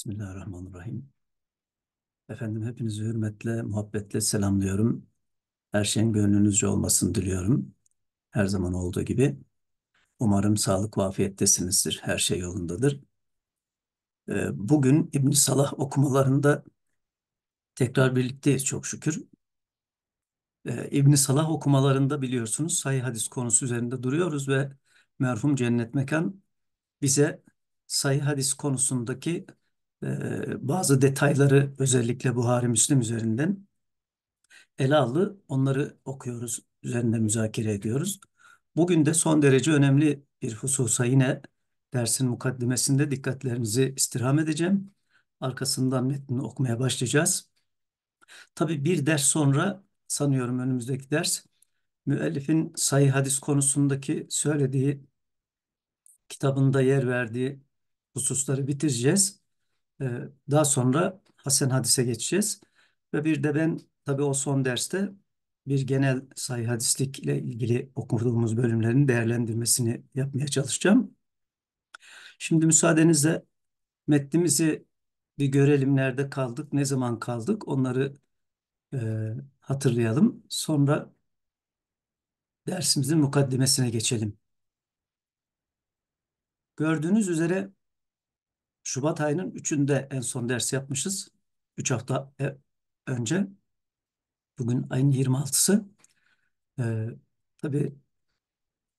Bismillahirrahmanirrahim. Efendim hepinizi hürmetle, muhabbetle selamlıyorum. Her şeyin gönlünüzce olmasını diliyorum. Her zaman olduğu gibi. Umarım sağlık ve afiyettesinizdir. Her şey yolundadır. Ee, bugün İbn Salah okumalarında tekrar birlikteyiz çok şükür. Ee, İbn Salah okumalarında biliyorsunuz sayı hadis konusu üzerinde duruyoruz ve merhum cennet mekan bize sayı hadis konusundaki bazı detayları özellikle Buhari Müslim üzerinden ele aldı. Onları okuyoruz, üzerinde müzakere ediyoruz. Bugün de son derece önemli bir hususa yine dersin mukaddimesinde dikkatlerinizi istirham edeceğim. Arkasından metnini okumaya başlayacağız. Tabii bir ders sonra sanıyorum önümüzdeki ders müellifin sayı hadis konusundaki söylediği kitabında yer verdiği hususları bitireceğiz. Ee, daha sonra Hasan hadise geçeceğiz. Ve bir de ben tabii o son derste bir genel sayı hadislik ile ilgili okuduğumuz bölümlerin değerlendirmesini yapmaya çalışacağım. Şimdi müsaadenizle metnimizi bir görelim nerede kaldık, ne zaman kaldık onları e, hatırlayalım. Sonra dersimizin mukaddimesine geçelim. Gördüğünüz üzere Şubat ayının 3'ünde en son ders yapmışız. 3 hafta e, önce. Bugün ayın 26'sı. Ee, tabii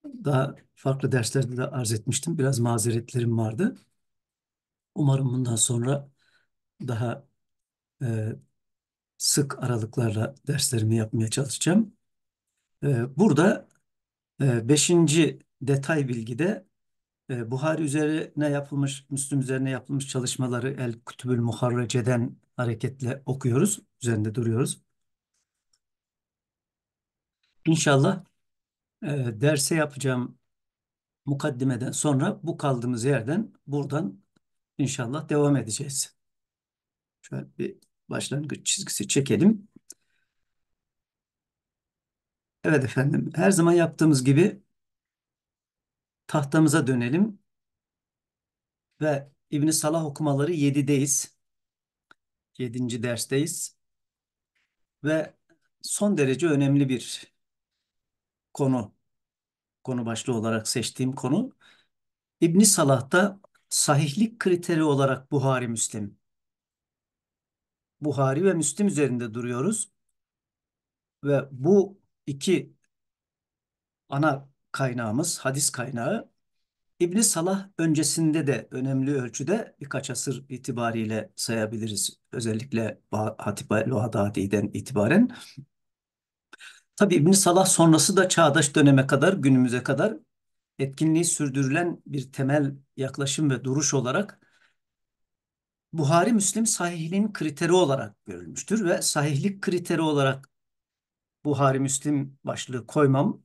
daha farklı derslerde de arz etmiştim. Biraz mazeretlerim vardı. Umarım bundan sonra daha e, sık aralıklarla derslerimi yapmaya çalışacağım. E, burada e, beşinci detay bilgide e, Buhari üzerine yapılmış, Müslüm üzerine yapılmış çalışmaları El Kütübül Muharrece'den hareketle okuyoruz. Üzerinde duruyoruz. İnşallah e, derse yapacağım mukaddimeden sonra bu kaldığımız yerden buradan inşallah devam edeceğiz. Şöyle bir başlangıç çizgisi çekelim. Evet efendim her zaman yaptığımız gibi tahtamıza dönelim. Ve ibn Salah okumaları 7'deyiz. 7. dersteyiz. Ve son derece önemli bir konu. Konu başlığı olarak seçtiğim konu. ibn Salah'ta sahihlik kriteri olarak Buhari Müslim. Buhari ve Müslim üzerinde duruyoruz. Ve bu iki ana kaynağımız, hadis kaynağı İbn Salah öncesinde de önemli ölçüde birkaç asır itibariyle sayabiliriz. Özellikle Hatip el-Vahdadi'den itibaren. Tabi İbn Salah sonrası da çağdaş döneme kadar, günümüze kadar etkinliği sürdürülen bir temel yaklaşım ve duruş olarak Buhari Müslim sahihliğin kriteri olarak görülmüştür ve sahihlik kriteri olarak Buhari Müslim başlığı koymam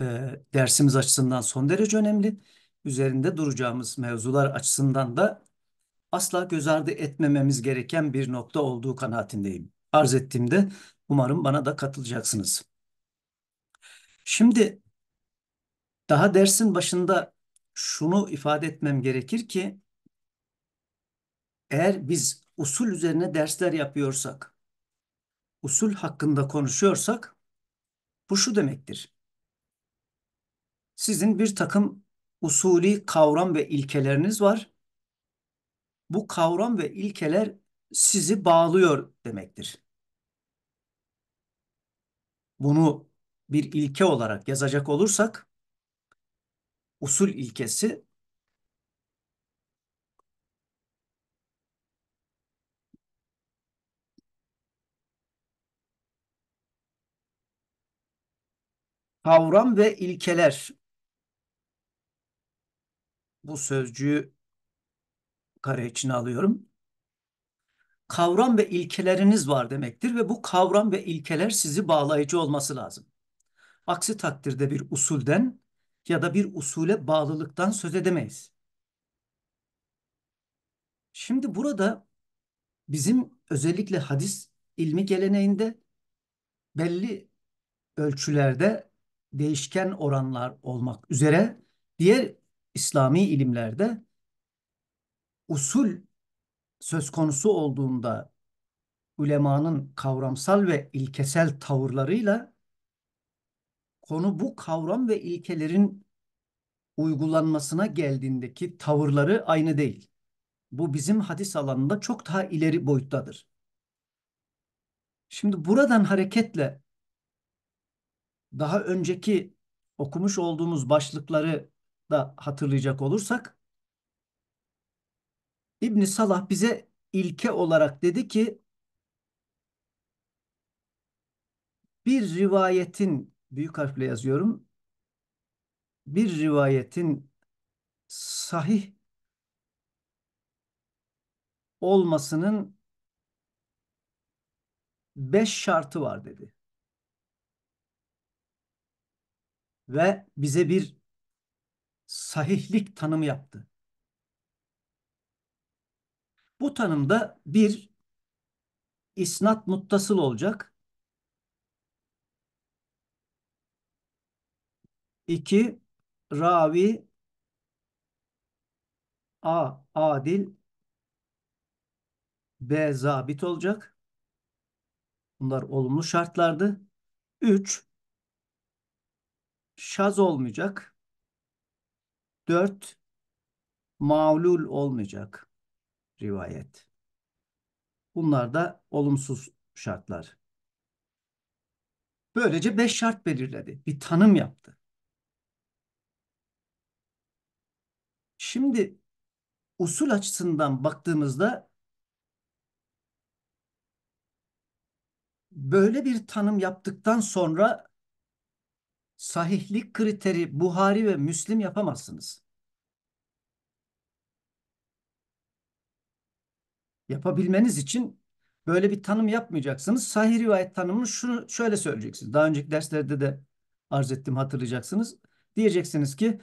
e, dersimiz açısından son derece önemli. Üzerinde duracağımız mevzular açısından da asla göz ardı etmememiz gereken bir nokta olduğu kanaatindeyim. Arz ettiğimde umarım bana da katılacaksınız. Şimdi daha dersin başında şunu ifade etmem gerekir ki eğer biz usul üzerine dersler yapıyorsak, usul hakkında konuşuyorsak bu şu demektir sizin bir takım usulü kavram ve ilkeleriniz var. Bu kavram ve ilkeler sizi bağlıyor demektir. Bunu bir ilke olarak yazacak olursak usul ilkesi kavram ve ilkeler bu sözcüğü kare içine alıyorum. Kavram ve ilkeleriniz var demektir ve bu kavram ve ilkeler sizi bağlayıcı olması lazım. Aksi takdirde bir usulden ya da bir usule bağlılıktan söz edemeyiz. Şimdi burada bizim özellikle hadis ilmi geleneğinde belli ölçülerde değişken oranlar olmak üzere diğer İslami ilimlerde usul söz konusu olduğunda ulemanın kavramsal ve ilkesel tavırlarıyla konu bu kavram ve ilkelerin uygulanmasına geldiğindeki tavırları aynı değil. Bu bizim hadis alanında çok daha ileri boyuttadır. Şimdi buradan hareketle daha önceki okumuş olduğumuz başlıkları da hatırlayacak olursak İbn Salah bize ilke olarak dedi ki bir rivayetin büyük harfle yazıyorum bir rivayetin sahih olmasının beş şartı var dedi. Ve bize bir sahihlik tanımı yaptı. Bu tanımda bir isnat muttasıl olacak. İki ravi A adil B zabit olacak. Bunlar olumlu şartlardı. 3 şaz olmayacak dört mağlul olmayacak rivayet. Bunlar da olumsuz şartlar. Böylece beş şart belirledi. Bir tanım yaptı. Şimdi usul açısından baktığımızda böyle bir tanım yaptıktan sonra sahihlik kriteri Buhari ve Müslim yapamazsınız. Yapabilmeniz için böyle bir tanım yapmayacaksınız. Sahih rivayet tanımını şunu şöyle söyleyeceksiniz. Daha önceki derslerde de arz ettim hatırlayacaksınız. Diyeceksiniz ki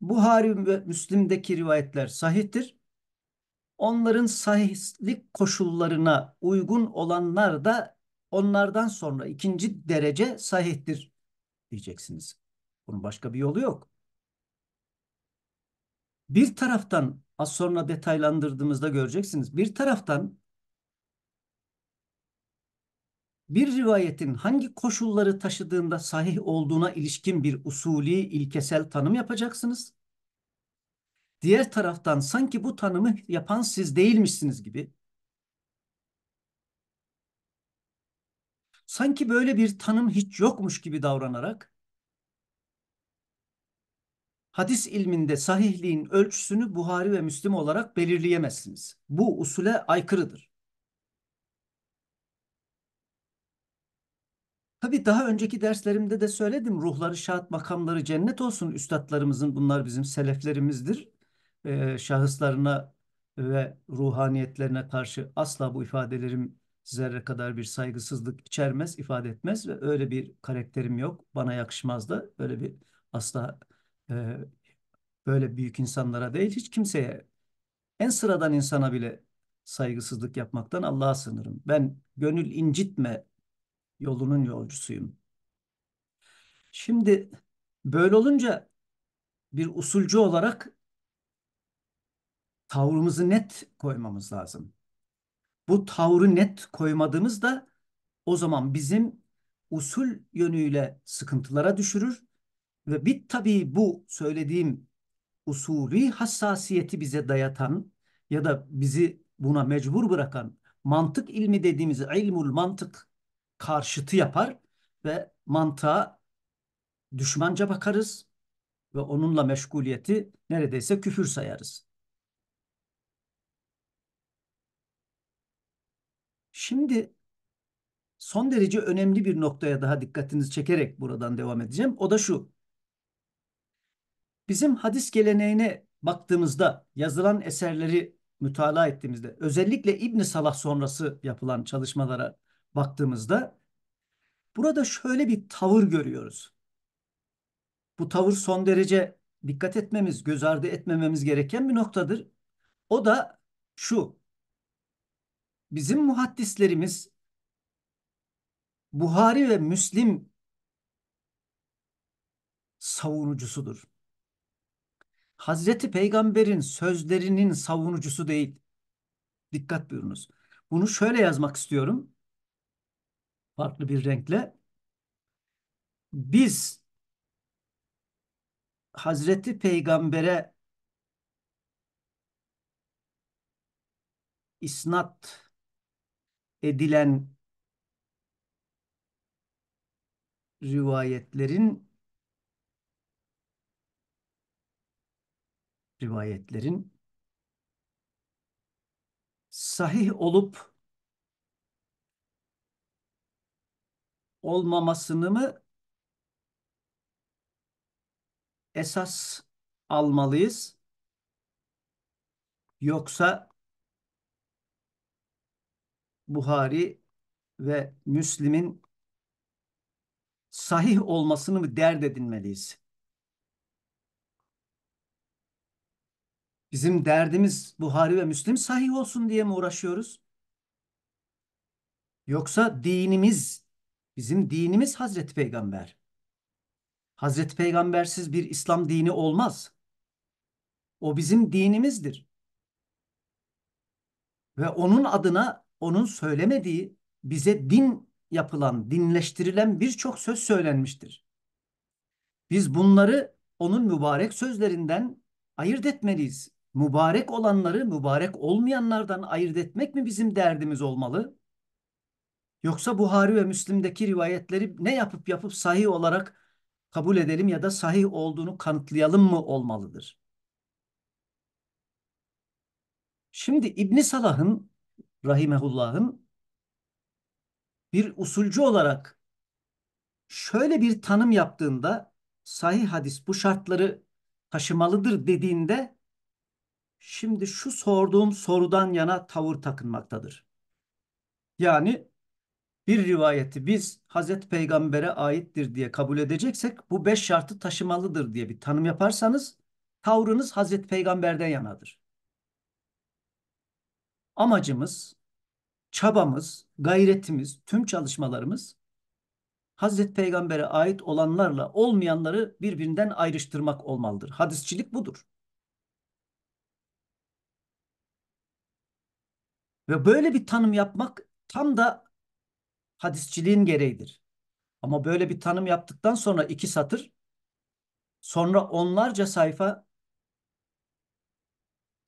Buhari ve Müslim'deki rivayetler sahihtir. Onların sahihlik koşullarına uygun olanlar da onlardan sonra ikinci derece sahihtir diyeceksiniz. Bunun başka bir yolu yok. Bir taraftan az sonra detaylandırdığımızda göreceksiniz. Bir taraftan bir rivayetin hangi koşulları taşıdığında sahih olduğuna ilişkin bir usulî ilkesel tanım yapacaksınız. Diğer taraftan sanki bu tanımı yapan siz değilmişsiniz gibi sanki böyle bir tanım hiç yokmuş gibi davranarak hadis ilminde sahihliğin ölçüsünü Buhari ve Müslim olarak belirleyemezsiniz. Bu usule aykırıdır. Tabi daha önceki derslerimde de söyledim. Ruhları şahat makamları cennet olsun üstadlarımızın. Bunlar bizim seleflerimizdir. Ee, şahıslarına ve ruhaniyetlerine karşı asla bu ifadelerim zerre kadar bir saygısızlık içermez, ifade etmez ve öyle bir karakterim yok. Bana yakışmaz da öyle bir asla e, böyle büyük insanlara değil hiç kimseye en sıradan insana bile saygısızlık yapmaktan Allah'a sınırım. Ben gönül incitme yolunun yolcusuyum. Şimdi böyle olunca bir usulcu olarak tavrımızı net koymamız lazım bu tavrı net koymadığımızda o zaman bizim usul yönüyle sıkıntılara düşürür ve bir tabii bu söylediğim usulü hassasiyeti bize dayatan ya da bizi buna mecbur bırakan mantık ilmi dediğimiz ilmul mantık karşıtı yapar ve mantığa düşmanca bakarız ve onunla meşguliyeti neredeyse küfür sayarız. Şimdi son derece önemli bir noktaya daha dikkatinizi çekerek buradan devam edeceğim. O da şu. Bizim hadis geleneğine baktığımızda yazılan eserleri mütalaa ettiğimizde özellikle İbn Salah sonrası yapılan çalışmalara baktığımızda burada şöyle bir tavır görüyoruz. Bu tavır son derece dikkat etmemiz, göz ardı etmememiz gereken bir noktadır. O da şu bizim muhaddislerimiz Buhari ve Müslim savunucusudur. Hazreti Peygamber'in sözlerinin savunucusu değil. Dikkat buyurunuz. Bunu şöyle yazmak istiyorum. Farklı bir renkle. Biz Hazreti Peygamber'e isnat edilen rivayetlerin rivayetlerin sahih olup olmamasını mı esas almalıyız yoksa Buhari ve Müslim'in sahih olmasını mı dert edinmeliyiz? Bizim derdimiz Buhari ve Müslim sahih olsun diye mi uğraşıyoruz? Yoksa dinimiz, bizim dinimiz Hazreti Peygamber. Hazreti Peygambersiz bir İslam dini olmaz. O bizim dinimizdir. Ve onun adına onun söylemediği bize din yapılan, dinleştirilen birçok söz söylenmiştir. Biz bunları onun mübarek sözlerinden ayırt etmeliyiz. Mübarek olanları mübarek olmayanlardan ayırt etmek mi bizim derdimiz olmalı? Yoksa Buhari ve Müslim'deki rivayetleri ne yapıp yapıp sahih olarak kabul edelim ya da sahih olduğunu kanıtlayalım mı olmalıdır? Şimdi İbn Salah'ın rahimehullah'ın bir usulcü olarak şöyle bir tanım yaptığında sahih hadis bu şartları taşımalıdır dediğinde şimdi şu sorduğum sorudan yana tavır takınmaktadır. Yani bir rivayeti biz Hazreti Peygamber'e aittir diye kabul edeceksek bu beş şartı taşımalıdır diye bir tanım yaparsanız tavrınız Hazreti Peygamber'den yanadır. Amacımız, çabamız, gayretimiz, tüm çalışmalarımız Hazreti Peygamber'e ait olanlarla olmayanları birbirinden ayrıştırmak olmalıdır. Hadisçilik budur. Ve böyle bir tanım yapmak tam da hadisçiliğin gereğidir. Ama böyle bir tanım yaptıktan sonra iki satır, sonra onlarca sayfa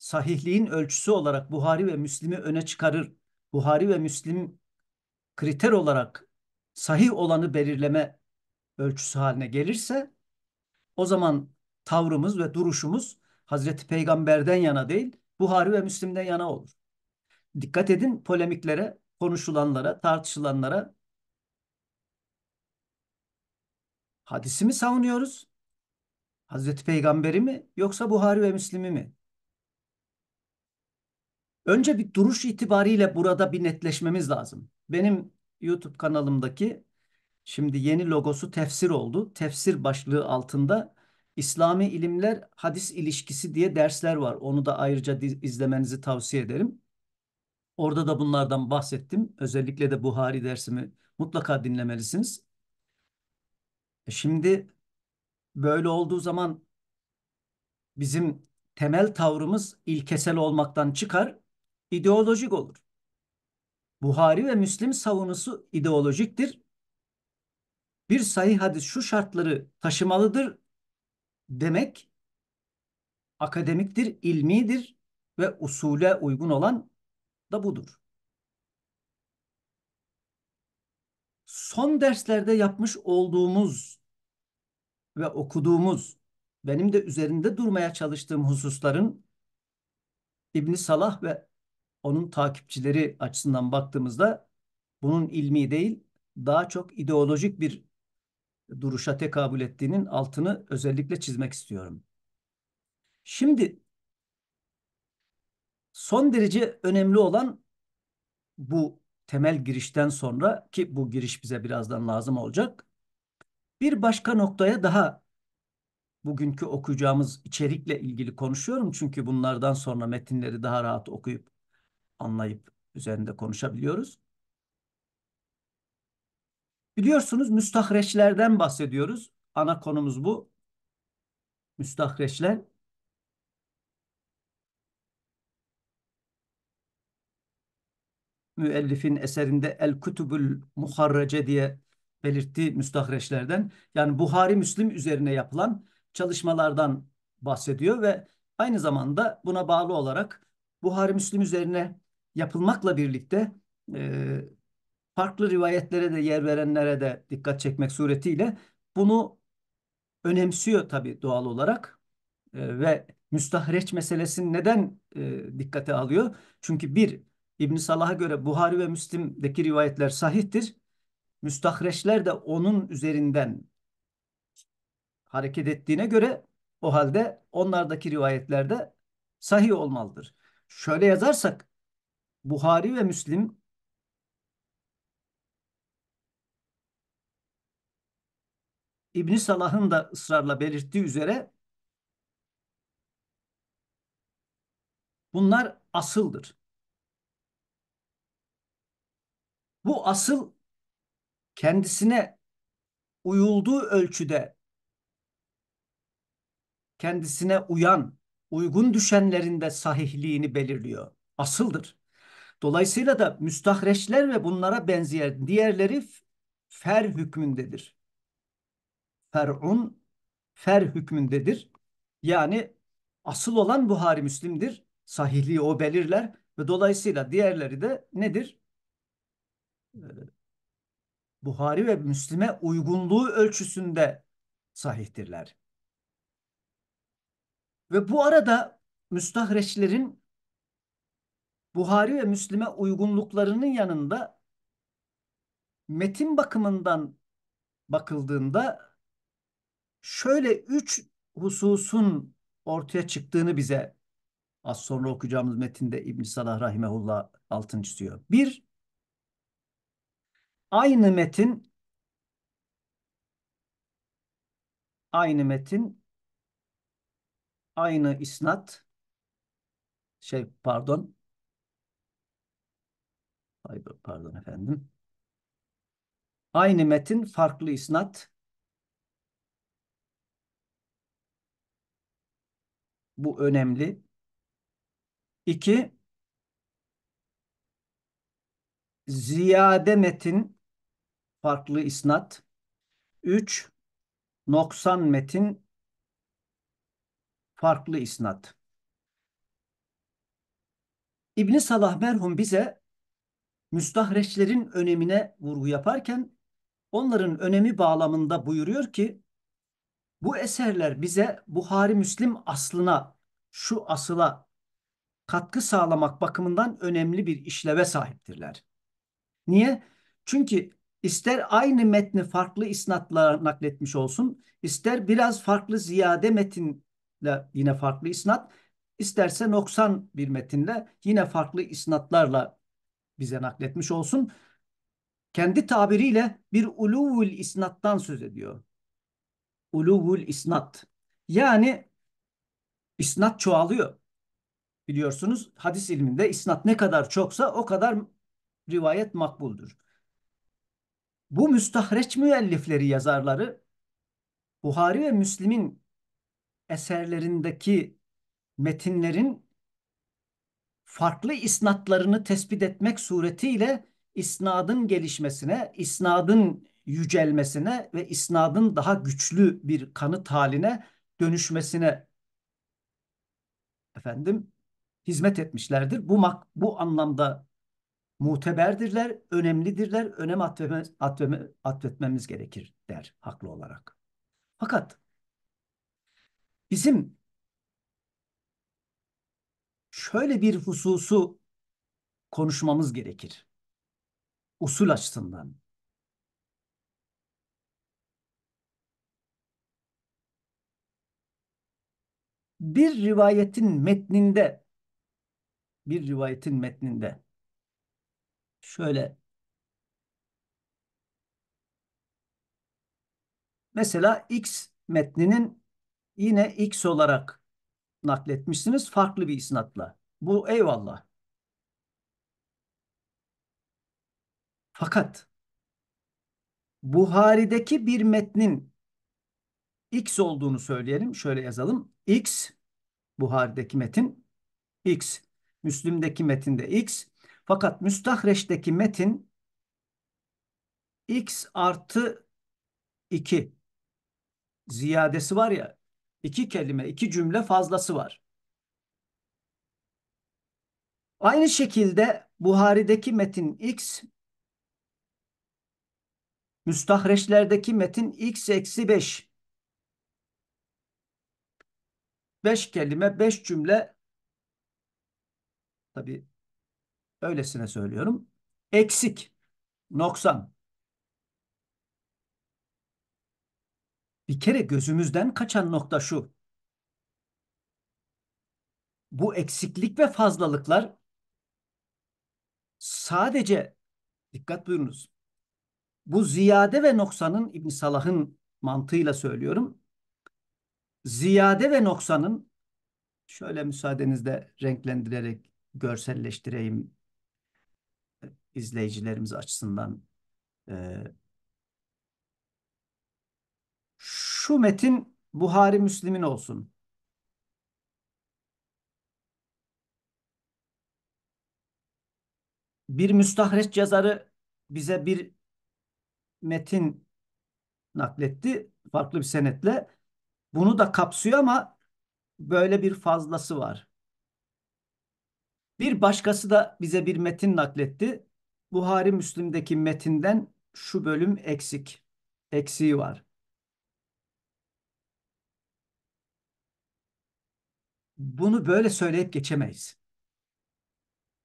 sahihliğin ölçüsü olarak Buhari ve Müslim'i öne çıkarır. Buhari ve Müslim kriter olarak sahih olanı belirleme ölçüsü haline gelirse o zaman tavrımız ve duruşumuz Hazreti Peygamber'den yana değil Buhari ve Müslim'den yana olur. Dikkat edin polemiklere, konuşulanlara, tartışılanlara. Hadisi mi savunuyoruz? Hazreti Peygamber'i mi yoksa Buhari ve Müslim'i mi? Önce bir duruş itibariyle burada bir netleşmemiz lazım. Benim YouTube kanalımdaki şimdi yeni logosu tefsir oldu. Tefsir başlığı altında İslami ilimler hadis ilişkisi diye dersler var. Onu da ayrıca izlemenizi tavsiye ederim. Orada da bunlardan bahsettim. Özellikle de Buhari dersimi mutlaka dinlemelisiniz. E şimdi böyle olduğu zaman bizim temel tavrımız ilkesel olmaktan çıkar ideolojik olur. Buhari ve Müslim savunusu ideolojiktir. Bir sahih hadis şu şartları taşımalıdır demek akademiktir, ilmidir ve usule uygun olan da budur. Son derslerde yapmış olduğumuz ve okuduğumuz benim de üzerinde durmaya çalıştığım hususların İbn Salah ve onun takipçileri açısından baktığımızda bunun ilmi değil daha çok ideolojik bir duruşa tekabül ettiğinin altını özellikle çizmek istiyorum. Şimdi son derece önemli olan bu temel girişten sonra ki bu giriş bize birazdan lazım olacak. Bir başka noktaya daha bugünkü okuyacağımız içerikle ilgili konuşuyorum çünkü bunlardan sonra metinleri daha rahat okuyup anlayıp üzerinde konuşabiliyoruz. Biliyorsunuz müstahreçlerden bahsediyoruz. Ana konumuz bu. Müstahreçler. Müellifin eserinde El Kutubul Muharrece diye belirttiği müstahreçlerden. Yani Buhari Müslim üzerine yapılan çalışmalardan bahsediyor ve aynı zamanda buna bağlı olarak Buhari Müslim üzerine yapılmakla birlikte e, farklı rivayetlere de yer verenlere de dikkat çekmek suretiyle bunu önemsiyor tabii doğal olarak e, ve müstahreç meselesini neden e, dikkate alıyor? Çünkü bir İbn Salah'a göre Buhari ve Müslim'deki rivayetler sahihtir. Müstahreçler de onun üzerinden hareket ettiğine göre o halde onlardaki rivayetler de sahih olmalıdır. Şöyle yazarsak Buhari ve Müslim İbn Salah'ın da ısrarla belirttiği üzere bunlar asıldır. Bu asıl kendisine uyulduğu ölçüde kendisine uyan, uygun düşenlerinde sahihliğini belirliyor. Asıldır. Dolayısıyla da müstahreçler ve bunlara benzeyen diğerleri fer hükmündedir. Fer'un fer hükmündedir. Yani asıl olan Buhari Müslim'dir. Sahihliği o belirler ve dolayısıyla diğerleri de nedir? Ee, Buhari ve Müslim'e uygunluğu ölçüsünde sahihtirler. Ve bu arada müstahreçlerin Buhari ve Müslim'e uygunluklarının yanında metin bakımından bakıldığında şöyle üç hususun ortaya çıktığını bize az sonra okuyacağımız metinde İbn Salah rahimehullah altın çiziyor. Bir, aynı metin aynı metin aynı isnat şey pardon Ay, pardon efendim. Aynı metin farklı isnat. Bu önemli. İki, ziyade metin farklı isnat. Üç, noksan metin farklı isnat. İbni Salah merhum bize müstahreçlerin önemine vurgu yaparken onların önemi bağlamında buyuruyor ki bu eserler bize Buhari Müslim aslına şu asıla katkı sağlamak bakımından önemli bir işleve sahiptirler. Niye? Çünkü ister aynı metni farklı isnatla nakletmiş olsun, ister biraz farklı ziyade metinle yine farklı isnat, isterse noksan bir metinle yine farklı isnatlarla bize nakletmiş olsun. Kendi tabiriyle bir uluvul isnattan söz ediyor. Uluvul isnat. Yani isnat çoğalıyor. Biliyorsunuz hadis ilminde isnat ne kadar çoksa o kadar rivayet makbuldur. Bu müstahreç müellifleri yazarları Buhari ve Müslim'in eserlerindeki metinlerin farklı isnatlarını tespit etmek suretiyle isnadın gelişmesine, isnadın yücelmesine ve isnadın daha güçlü bir kanıt haline dönüşmesine efendim hizmet etmişlerdir. Bu mak bu anlamda muteberdirler, önemlidirler, önem atfeme, atfeme, atfetmemiz gerekir der haklı olarak. Fakat bizim şöyle bir hususu konuşmamız gerekir. Usul açısından. Bir rivayetin metninde bir rivayetin metninde şöyle mesela X metninin yine X olarak nakletmişsiniz farklı bir isnatla. Bu eyvallah. Fakat Buhari'deki bir metnin X olduğunu söyleyelim. Şöyle yazalım. X Buhari'deki metin X. Müslim'deki metinde X. Fakat Müstahreç'teki metin X artı 2 ziyadesi var ya iki kelime, iki cümle fazlası var. Aynı şekilde Buhari'deki metin x, müstahreçlerdeki metin x eksi 5. 5 kelime, 5 cümle tabi öylesine söylüyorum. Eksik, noksan. Bir kere gözümüzden kaçan nokta şu. Bu eksiklik ve fazlalıklar sadece dikkat buyurunuz. Bu ziyade ve noksanın İbn Salah'ın mantığıyla söylüyorum. Ziyade ve noksanın şöyle müsaadenizle renklendirerek görselleştireyim e, izleyicilerimiz açısından e, Şu metin Buhari Müslim'in olsun. Bir müstahreç yazarı bize bir metin nakletti farklı bir senetle. Bunu da kapsıyor ama böyle bir fazlası var. Bir başkası da bize bir metin nakletti. Buhari Müslim'deki metinden şu bölüm eksik. Eksiği var. bunu böyle söyleyip geçemeyiz.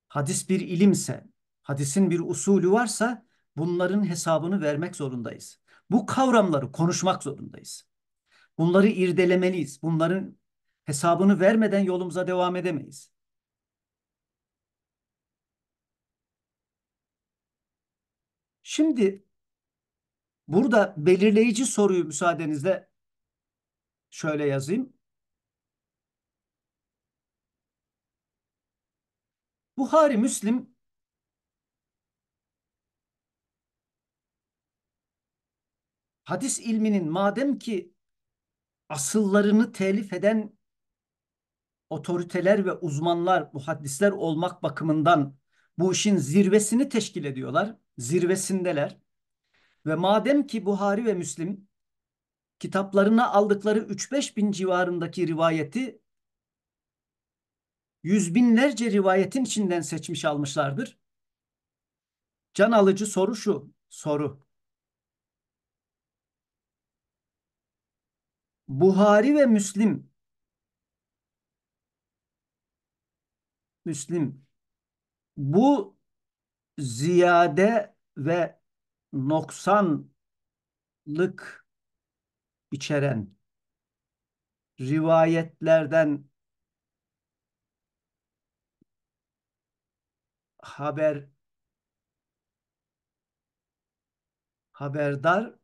Hadis bir ilimse, hadisin bir usulü varsa bunların hesabını vermek zorundayız. Bu kavramları konuşmak zorundayız. Bunları irdelemeliyiz. Bunların hesabını vermeden yolumuza devam edemeyiz. Şimdi burada belirleyici soruyu müsaadenizle şöyle yazayım. Buhari Müslim hadis ilminin madem ki asıllarını telif eden otoriteler ve uzmanlar, muhaddisler olmak bakımından bu işin zirvesini teşkil ediyorlar. Zirvesindeler. Ve madem ki Buhari ve Müslim kitaplarına aldıkları 3-5 bin civarındaki rivayeti yüz binlerce rivayetin içinden seçmiş almışlardır. Can alıcı soru şu, soru. Buhari ve Müslim Müslim bu ziyade ve noksanlık içeren rivayetlerden haber haberdar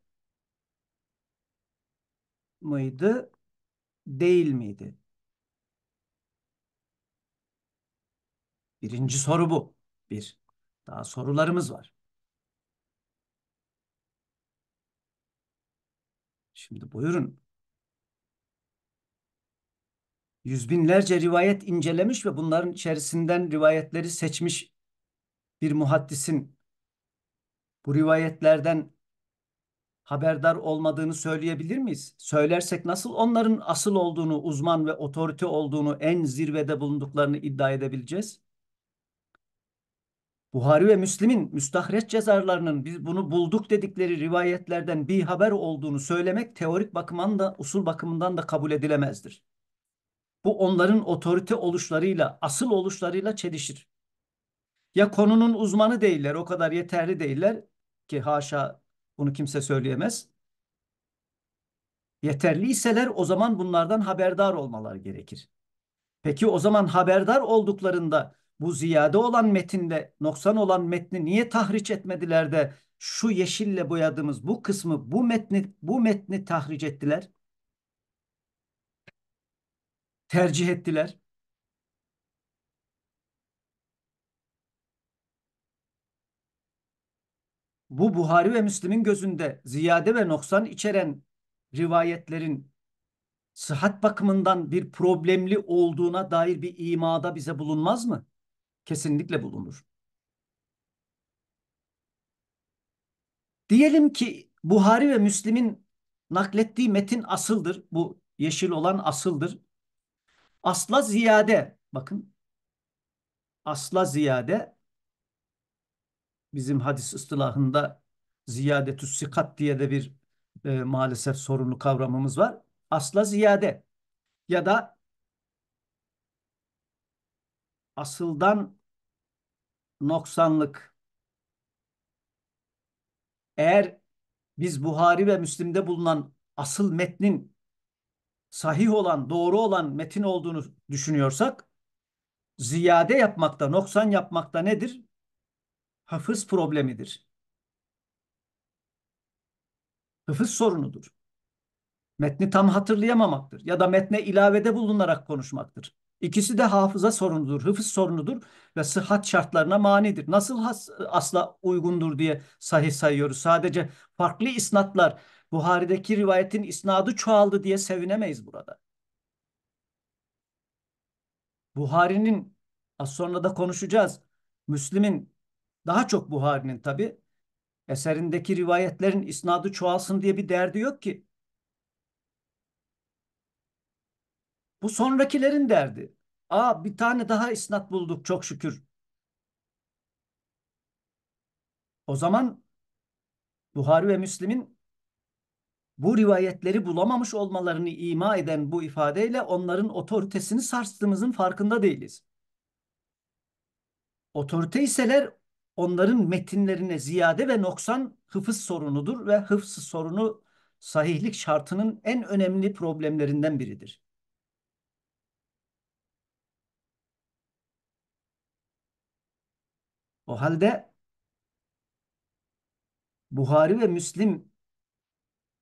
mıydı, değil miydi? Birinci soru bu. Bir. Daha sorularımız var. Şimdi buyurun. Yüz binlerce rivayet incelemiş ve bunların içerisinden rivayetleri seçmiş bir muhaddisin bu rivayetlerden haberdar olmadığını söyleyebilir miyiz? Söylersek nasıl onların asıl olduğunu, uzman ve otorite olduğunu, en zirvede bulunduklarını iddia edebileceğiz? Buhari ve Müslim'in müstahreç cezarlarının biz bunu bulduk dedikleri rivayetlerden bir haber olduğunu söylemek teorik bakımdan da usul bakımından da kabul edilemezdir. Bu onların otorite oluşlarıyla, asıl oluşlarıyla çelişir. Ya konunun uzmanı değiller, o kadar yeterli değiller ki haşa bunu kimse söyleyemez. Yeterliyseler o zaman bunlardan haberdar olmaları gerekir. Peki o zaman haberdar olduklarında bu ziyade olan metinde noksan olan metni niye tahriç etmediler de şu yeşille boyadığımız bu kısmı bu metni bu metni tahriç ettiler? Tercih ettiler. bu Buhari ve Müslim'in gözünde ziyade ve noksan içeren rivayetlerin sıhhat bakımından bir problemli olduğuna dair bir imada bize bulunmaz mı? Kesinlikle bulunur. Diyelim ki Buhari ve Müslim'in naklettiği metin asıldır. Bu yeşil olan asıldır. Asla ziyade bakın asla ziyade bizim hadis ıstılahında ziyadetü sikat diye de bir e, maalesef sorunlu kavramımız var. Asla ziyade ya da asıldan noksanlık. Eğer biz Buhari ve Müslim'de bulunan asıl metnin sahih olan, doğru olan metin olduğunu düşünüyorsak ziyade yapmakta, noksan yapmakta nedir? hafız problemidir. Hıfız sorunudur. Metni tam hatırlayamamaktır ya da metne ilavede bulunarak konuşmaktır. İkisi de hafıza sorunudur, hıfız sorunudur ve sıhhat şartlarına manidir. Nasıl asla uygundur diye sahih sayıyoruz. Sadece farklı isnatlar, Buhari'deki rivayetin isnadı çoğaldı diye sevinemeyiz burada. Buhari'nin az sonra da konuşacağız. Müslim'in daha çok Buhari'nin tabi eserindeki rivayetlerin isnadı çoğalsın diye bir derdi yok ki. Bu sonrakilerin derdi. Aa bir tane daha isnat bulduk çok şükür. O zaman Buhari ve Müslim'in bu rivayetleri bulamamış olmalarını ima eden bu ifadeyle onların otoritesini sarstığımızın farkında değiliz. Otorite iseler onların metinlerine ziyade ve noksan hıfız sorunudur ve hıfz sorunu sahihlik şartının en önemli problemlerinden biridir. O halde Buhari ve Müslim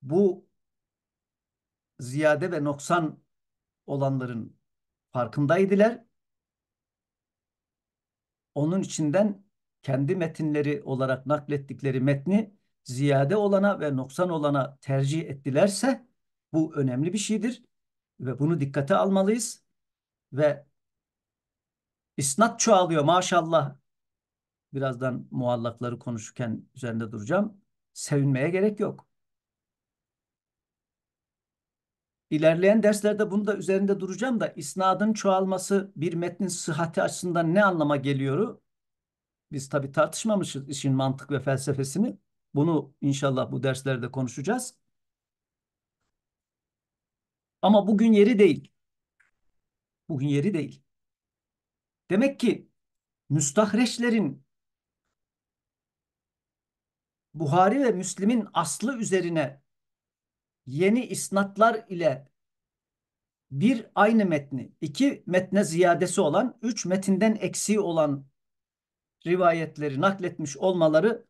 bu ziyade ve noksan olanların farkındaydılar. Onun içinden kendi metinleri olarak naklettikleri metni ziyade olana ve noksan olana tercih ettilerse bu önemli bir şeydir ve bunu dikkate almalıyız ve isnat çoğalıyor maşallah. Birazdan muallakları konuşurken üzerinde duracağım. Sevinmeye gerek yok. İlerleyen derslerde bunu da üzerinde duracağım da isnadın çoğalması bir metnin sıhhati açısından ne anlama geliyor biz tabii tartışmamışız işin mantık ve felsefesini. Bunu inşallah bu derslerde konuşacağız. Ama bugün yeri değil. Bugün yeri değil. Demek ki müstahreşlerin Buhari ve Müslim'in aslı üzerine yeni isnatlar ile bir aynı metni, iki metne ziyadesi olan, üç metinden eksiği olan rivayetleri nakletmiş olmaları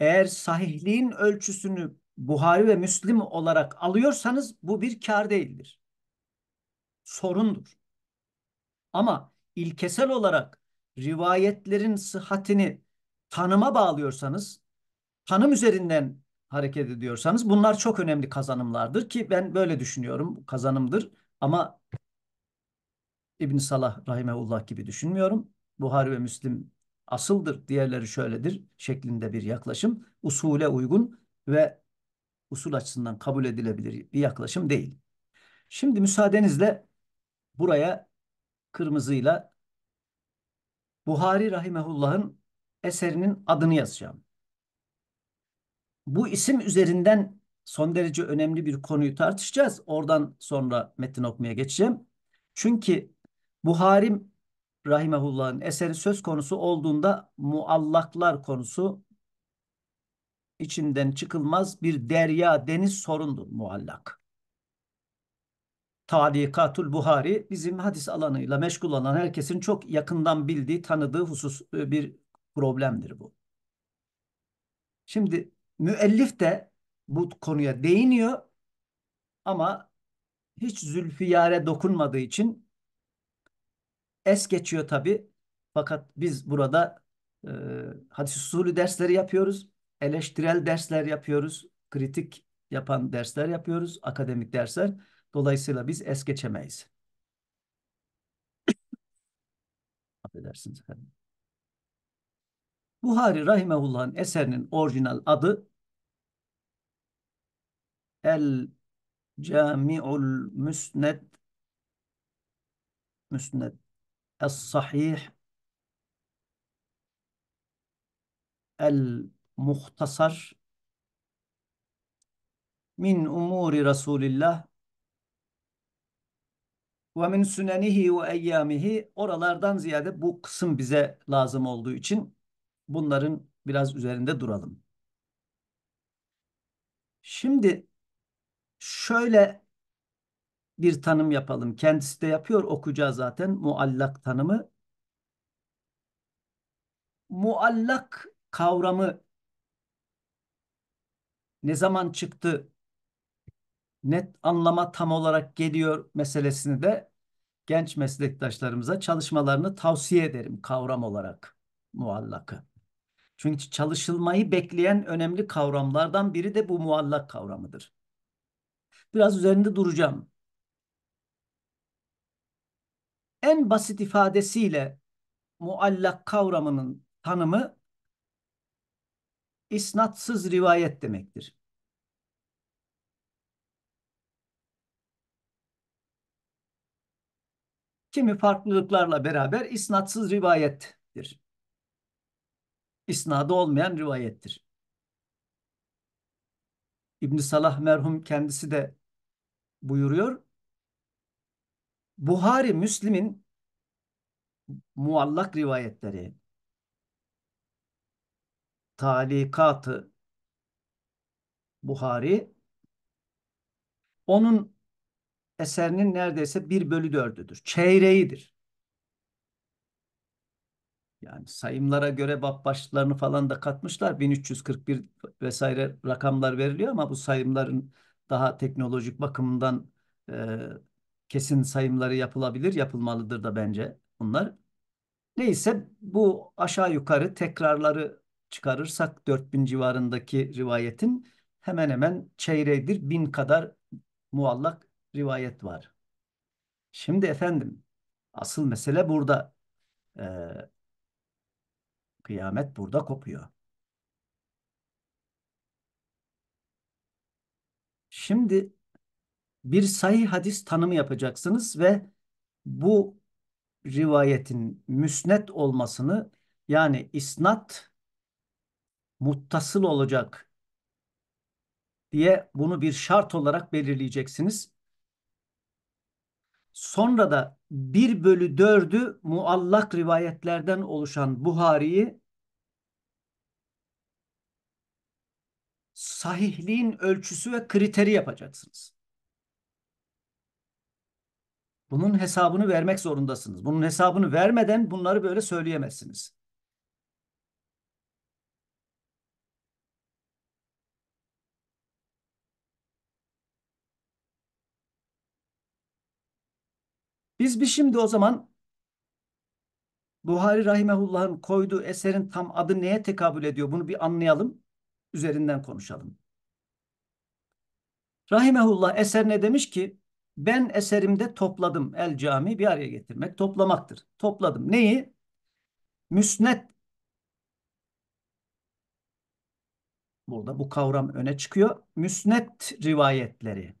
eğer sahihliğin ölçüsünü Buhari ve Müslim olarak alıyorsanız bu bir kar değildir. Sorundur. Ama ilkesel olarak rivayetlerin sıhhatini tanıma bağlıyorsanız, tanım üzerinden hareket ediyorsanız bunlar çok önemli kazanımlardır ki ben böyle düşünüyorum kazanımdır ama İbn Salah rahimeullah gibi düşünmüyorum. Buhari ve Müslim asıldır, diğerleri şöyledir şeklinde bir yaklaşım. Usule uygun ve usul açısından kabul edilebilir bir yaklaşım değil. Şimdi müsaadenizle buraya kırmızıyla Buhari rahimehullah'ın eserinin adını yazacağım. Bu isim üzerinden son derece önemli bir konuyu tartışacağız. Oradan sonra metin okumaya geçeceğim. Çünkü Buharim rahimehullah'ın eseri söz konusu olduğunda muallaklar konusu içinden çıkılmaz bir derya deniz sorundur muallak. Talikatul Buhari bizim hadis alanıyla meşgul olan herkesin çok yakından bildiği, tanıdığı husus e, bir problemdir bu. Şimdi müellif de bu konuya değiniyor ama hiç Zülfiyar'e dokunmadığı için es geçiyor tabi. Fakat biz burada e, hadis usulü dersleri yapıyoruz. Eleştirel dersler yapıyoruz. Kritik yapan dersler yapıyoruz. Akademik dersler. Dolayısıyla biz es geçemeyiz. Affedersiniz efendim. Buhari Rahimehullah'ın eserinin orijinal adı El Cami'ul Müsned Müsned الصحيح المختصر من أمور رسول الله ve min sünenihi ve eyyamihi oralardan ziyade bu kısım bize lazım olduğu için bunların biraz üzerinde duralım. Şimdi şöyle bir tanım yapalım. Kendisi de yapıyor okuyacağı zaten muallak tanımı. Muallak kavramı ne zaman çıktı? Net anlama tam olarak geliyor meselesini de genç meslektaşlarımıza çalışmalarını tavsiye ederim kavram olarak muallakı. Çünkü çalışılmayı bekleyen önemli kavramlardan biri de bu muallak kavramıdır. Biraz üzerinde duracağım. en basit ifadesiyle muallak kavramının tanımı isnatsız rivayet demektir. Kimi farklılıklarla beraber isnatsız rivayettir. İsnadı olmayan rivayettir. İbn Salah merhum kendisi de buyuruyor. Buhari Müslim'in muallak rivayetleri, talikatı Buhari onun eserinin neredeyse bir bölü dördüdür. Çeyreğidir. Yani sayımlara göre bab başlarını falan da katmışlar. 1341 vesaire rakamlar veriliyor ama bu sayımların daha teknolojik bakımından e, kesin sayımları yapılabilir, yapılmalıdır da bence bunlar. Neyse bu aşağı yukarı tekrarları çıkarırsak 4000 civarındaki rivayetin hemen hemen çeyreğidir. 1000 kadar muallak rivayet var. Şimdi efendim asıl mesele burada. Ee, kıyamet burada kopuyor. Şimdi bir sahih hadis tanımı yapacaksınız ve bu rivayetin müsnet olmasını yani isnat muttasıl olacak diye bunu bir şart olarak belirleyeceksiniz. Sonra da 1 bölü 4'ü muallak rivayetlerden oluşan Buhari'yi sahihliğin ölçüsü ve kriteri yapacaksınız. Bunun hesabını vermek zorundasınız. Bunun hesabını vermeden bunları böyle söyleyemezsiniz. Biz bir şimdi o zaman Buhari Rahimehullah'ın koyduğu eserin tam adı neye tekabül ediyor bunu bir anlayalım. Üzerinden konuşalım. Rahimehullah eser ne demiş ki? ben eserimde topladım. El cami bir araya getirmek toplamaktır. Topladım. Neyi? Müsnet. Burada bu kavram öne çıkıyor. Müsnet rivayetleri.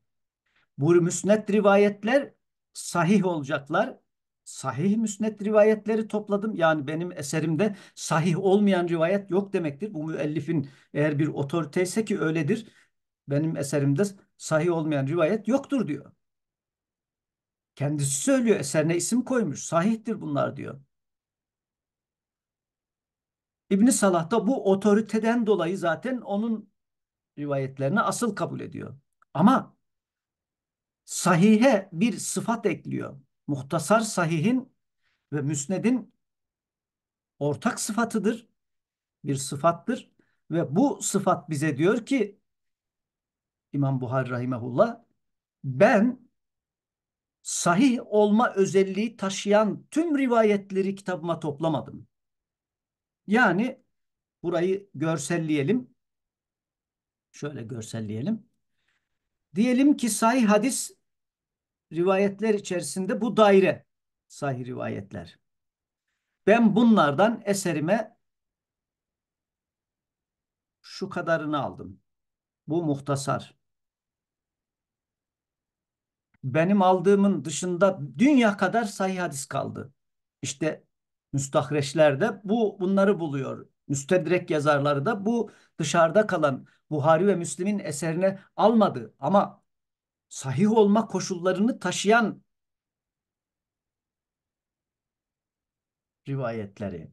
Bu müsnet rivayetler sahih olacaklar. Sahih müsnet rivayetleri topladım. Yani benim eserimde sahih olmayan rivayet yok demektir. Bu müellifin eğer bir otoriteyse ki öyledir. Benim eserimde sahih olmayan rivayet yoktur diyor. Kendisi söylüyor eserine isim koymuş. Sahihtir bunlar diyor. İbni Salah da bu otoriteden dolayı zaten onun rivayetlerini asıl kabul ediyor. Ama sahihe bir sıfat ekliyor. Muhtasar sahihin ve müsnedin ortak sıfatıdır. Bir sıfattır. Ve bu sıfat bize diyor ki İmam Buhari Rahimahullah ben sahih olma özelliği taşıyan tüm rivayetleri kitabıma toplamadım. Yani burayı görselleyelim. Şöyle görselleyelim. Diyelim ki sahih hadis rivayetler içerisinde bu daire sahih rivayetler. Ben bunlardan eserime şu kadarını aldım. Bu muhtasar benim aldığımın dışında dünya kadar sahih hadis kaldı. İşte müstahreçlerde bu bunları buluyor. Müstedrek yazarları da bu dışarıda kalan Buhari ve Müslim'in eserine almadı ama sahih olma koşullarını taşıyan rivayetleri.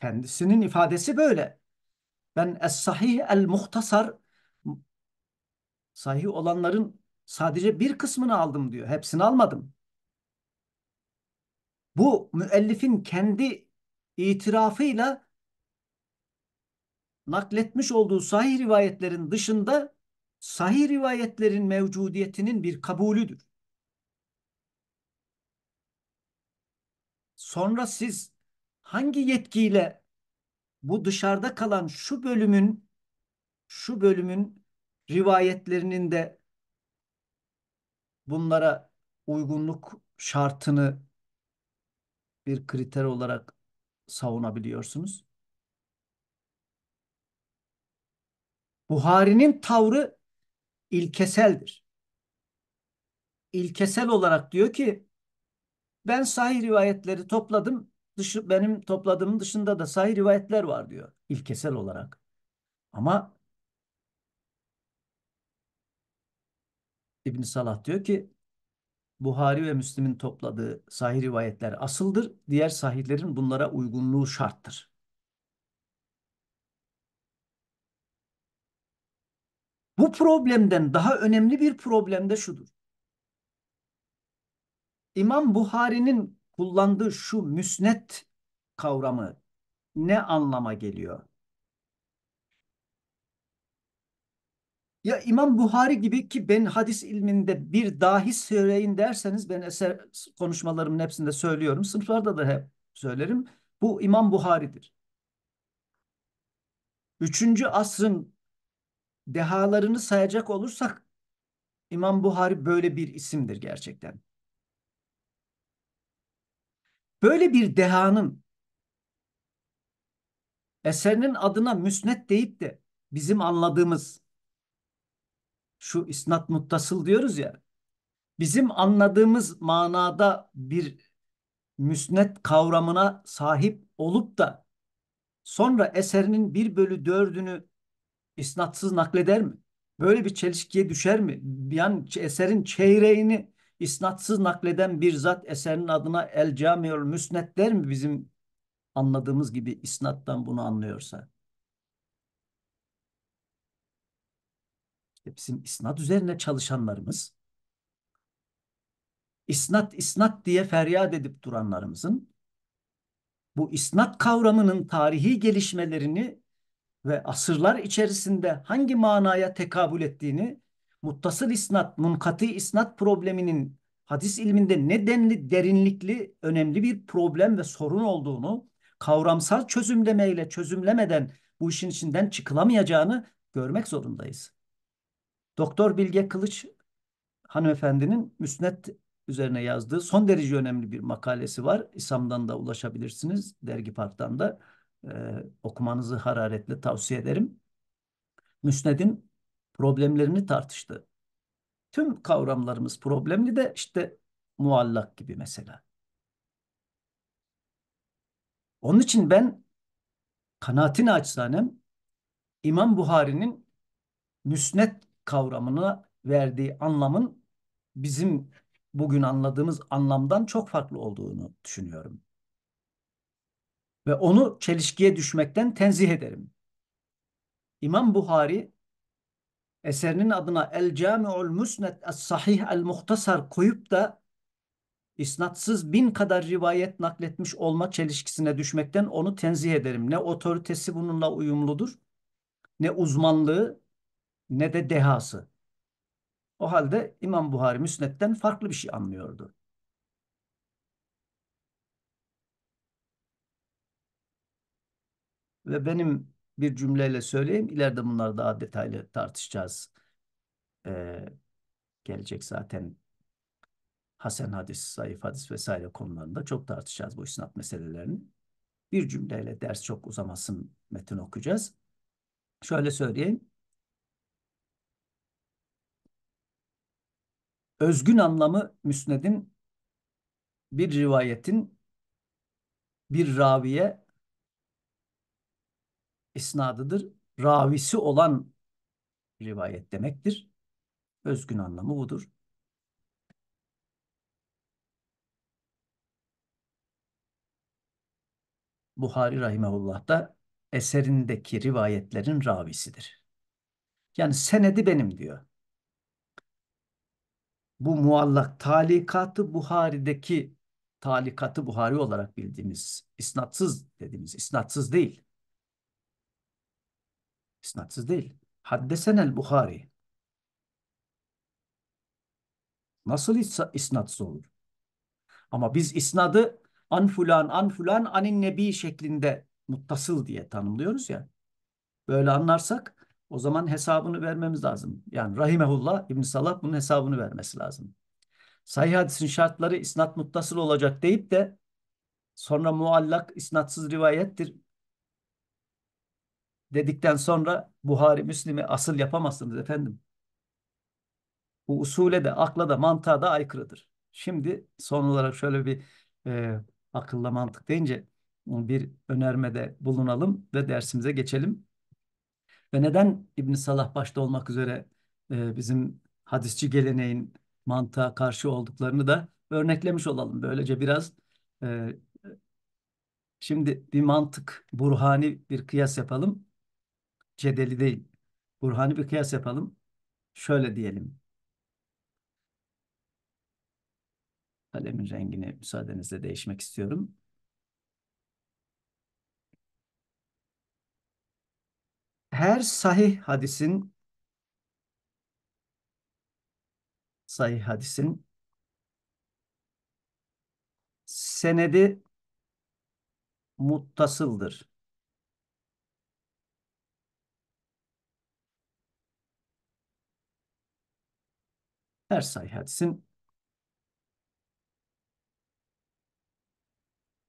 Kendisinin ifadesi böyle. Ben es-sahih el-muhtasar sahih olanların Sadece bir kısmını aldım diyor. Hepsini almadım. Bu müellifin kendi itirafıyla nakletmiş olduğu sahih rivayetlerin dışında sahih rivayetlerin mevcudiyetinin bir kabulüdür. Sonra siz hangi yetkiyle bu dışarıda kalan şu bölümün şu bölümün rivayetlerinin de bunlara uygunluk şartını bir kriter olarak savunabiliyorsunuz? Buhari'nin tavrı ilkeseldir. İlkesel olarak diyor ki ben sahih rivayetleri topladım. Dışı, benim topladığım dışında da sahih rivayetler var diyor ilkesel olarak. Ama ibn Salah diyor ki Buhari ve Müslim'in topladığı sahih rivayetler asıldır. Diğer sahihlerin bunlara uygunluğu şarttır. Bu problemden daha önemli bir problem de şudur. İmam Buhari'nin kullandığı şu müsnet kavramı ne anlama geliyor? Ya İmam Buhari gibi ki ben hadis ilminde bir dahi söyleyin derseniz ben eser konuşmalarımın hepsinde söylüyorum. Sınıflarda da hep söylerim. Bu İmam Buhari'dir. Üçüncü asrın dehalarını sayacak olursak İmam Buhari böyle bir isimdir gerçekten. Böyle bir dehanın eserinin adına müsnet deyip de bizim anladığımız şu isnat muttasıl diyoruz ya bizim anladığımız manada bir müsnet kavramına sahip olup da sonra eserinin bir bölü dördünü isnatsız nakleder mi? Böyle bir çelişkiye düşer mi? Yani eserin çeyreğini isnatsız nakleden bir zat eserin adına el camiol müsnet der mi bizim anladığımız gibi isnattan bunu anlıyorsa? işte bizim isnat üzerine çalışanlarımız, isnat isnat diye feryat edip duranlarımızın bu isnat kavramının tarihi gelişmelerini ve asırlar içerisinde hangi manaya tekabül ettiğini muttasıl isnat, munkati isnat probleminin hadis ilminde ne denli derinlikli önemli bir problem ve sorun olduğunu kavramsal çözümlemeyle çözümlemeden bu işin içinden çıkılamayacağını görmek zorundayız. Doktor Bilge Kılıç hanımefendinin müsnet üzerine yazdığı son derece önemli bir makalesi var. İSAM'dan da ulaşabilirsiniz. Dergi Park'tan da e, okumanızı hararetle tavsiye ederim. Müsned'in problemlerini tartıştı. Tüm kavramlarımız problemli de işte muallak gibi mesela. Onun için ben kanaatini açsanem İmam Buhari'nin müsnet kavramını verdiği anlamın bizim bugün anladığımız anlamdan çok farklı olduğunu düşünüyorum. Ve onu çelişkiye düşmekten tenzih ederim. İmam Buhari eserinin adına El Cami'ul Musnet Es Sahih El Muhtasar koyup da isnatsız bin kadar rivayet nakletmiş olma çelişkisine düşmekten onu tenzih ederim. Ne otoritesi bununla uyumludur, ne uzmanlığı, ne de dehası. O halde İmam Buhari Müsned'den farklı bir şey anlıyordu. Ve benim bir cümleyle söyleyeyim. İleride bunları daha detaylı tartışacağız. Ee, gelecek zaten Hasan hadis, zayıf hadis vesaire konularında çok tartışacağız bu isnat meselelerini. Bir cümleyle ders çok uzamasın metin okuyacağız. Şöyle söyleyeyim. özgün anlamı müsnedin bir rivayetin bir raviye isnadıdır. Ravisi olan rivayet demektir. Özgün anlamı budur. Buhari Rahimehullah da eserindeki rivayetlerin ravisidir. Yani senedi benim diyor bu muallak talikatı Buhari'deki talikatı Buhari olarak bildiğimiz isnatsız dediğimiz isnatsız değil. İsnatsız değil. Haddesenel Buhari. Nasıl isnatsız olur? Ama biz isnadı an fulan an fulan anin nebi şeklinde muttasıl diye tanımlıyoruz ya. Böyle anlarsak o zaman hesabını vermemiz lazım. Yani Rahimehullah İbn Salah bunun hesabını vermesi lazım. Sahih hadisin şartları isnat muttasıl olacak deyip de sonra muallak isnatsız rivayettir dedikten sonra Buhari Müslim'i asıl yapamazsınız efendim. Bu usule de akla da mantığa da aykırıdır. Şimdi son olarak şöyle bir e, akılla mantık deyince bir önermede bulunalım ve dersimize geçelim. Ve neden İbn Salah başta olmak üzere e, bizim hadisçi geleneğin mantığa karşı olduklarını da örneklemiş olalım. Böylece biraz e, şimdi bir mantık, burhani bir kıyas yapalım. Cedeli değil. Burhani bir kıyas yapalım. Şöyle diyelim. Kalemin rengini müsaadenizle değişmek istiyorum. her sahih hadisin sahih hadisin senedi muttasıldır. Her sahih hadisin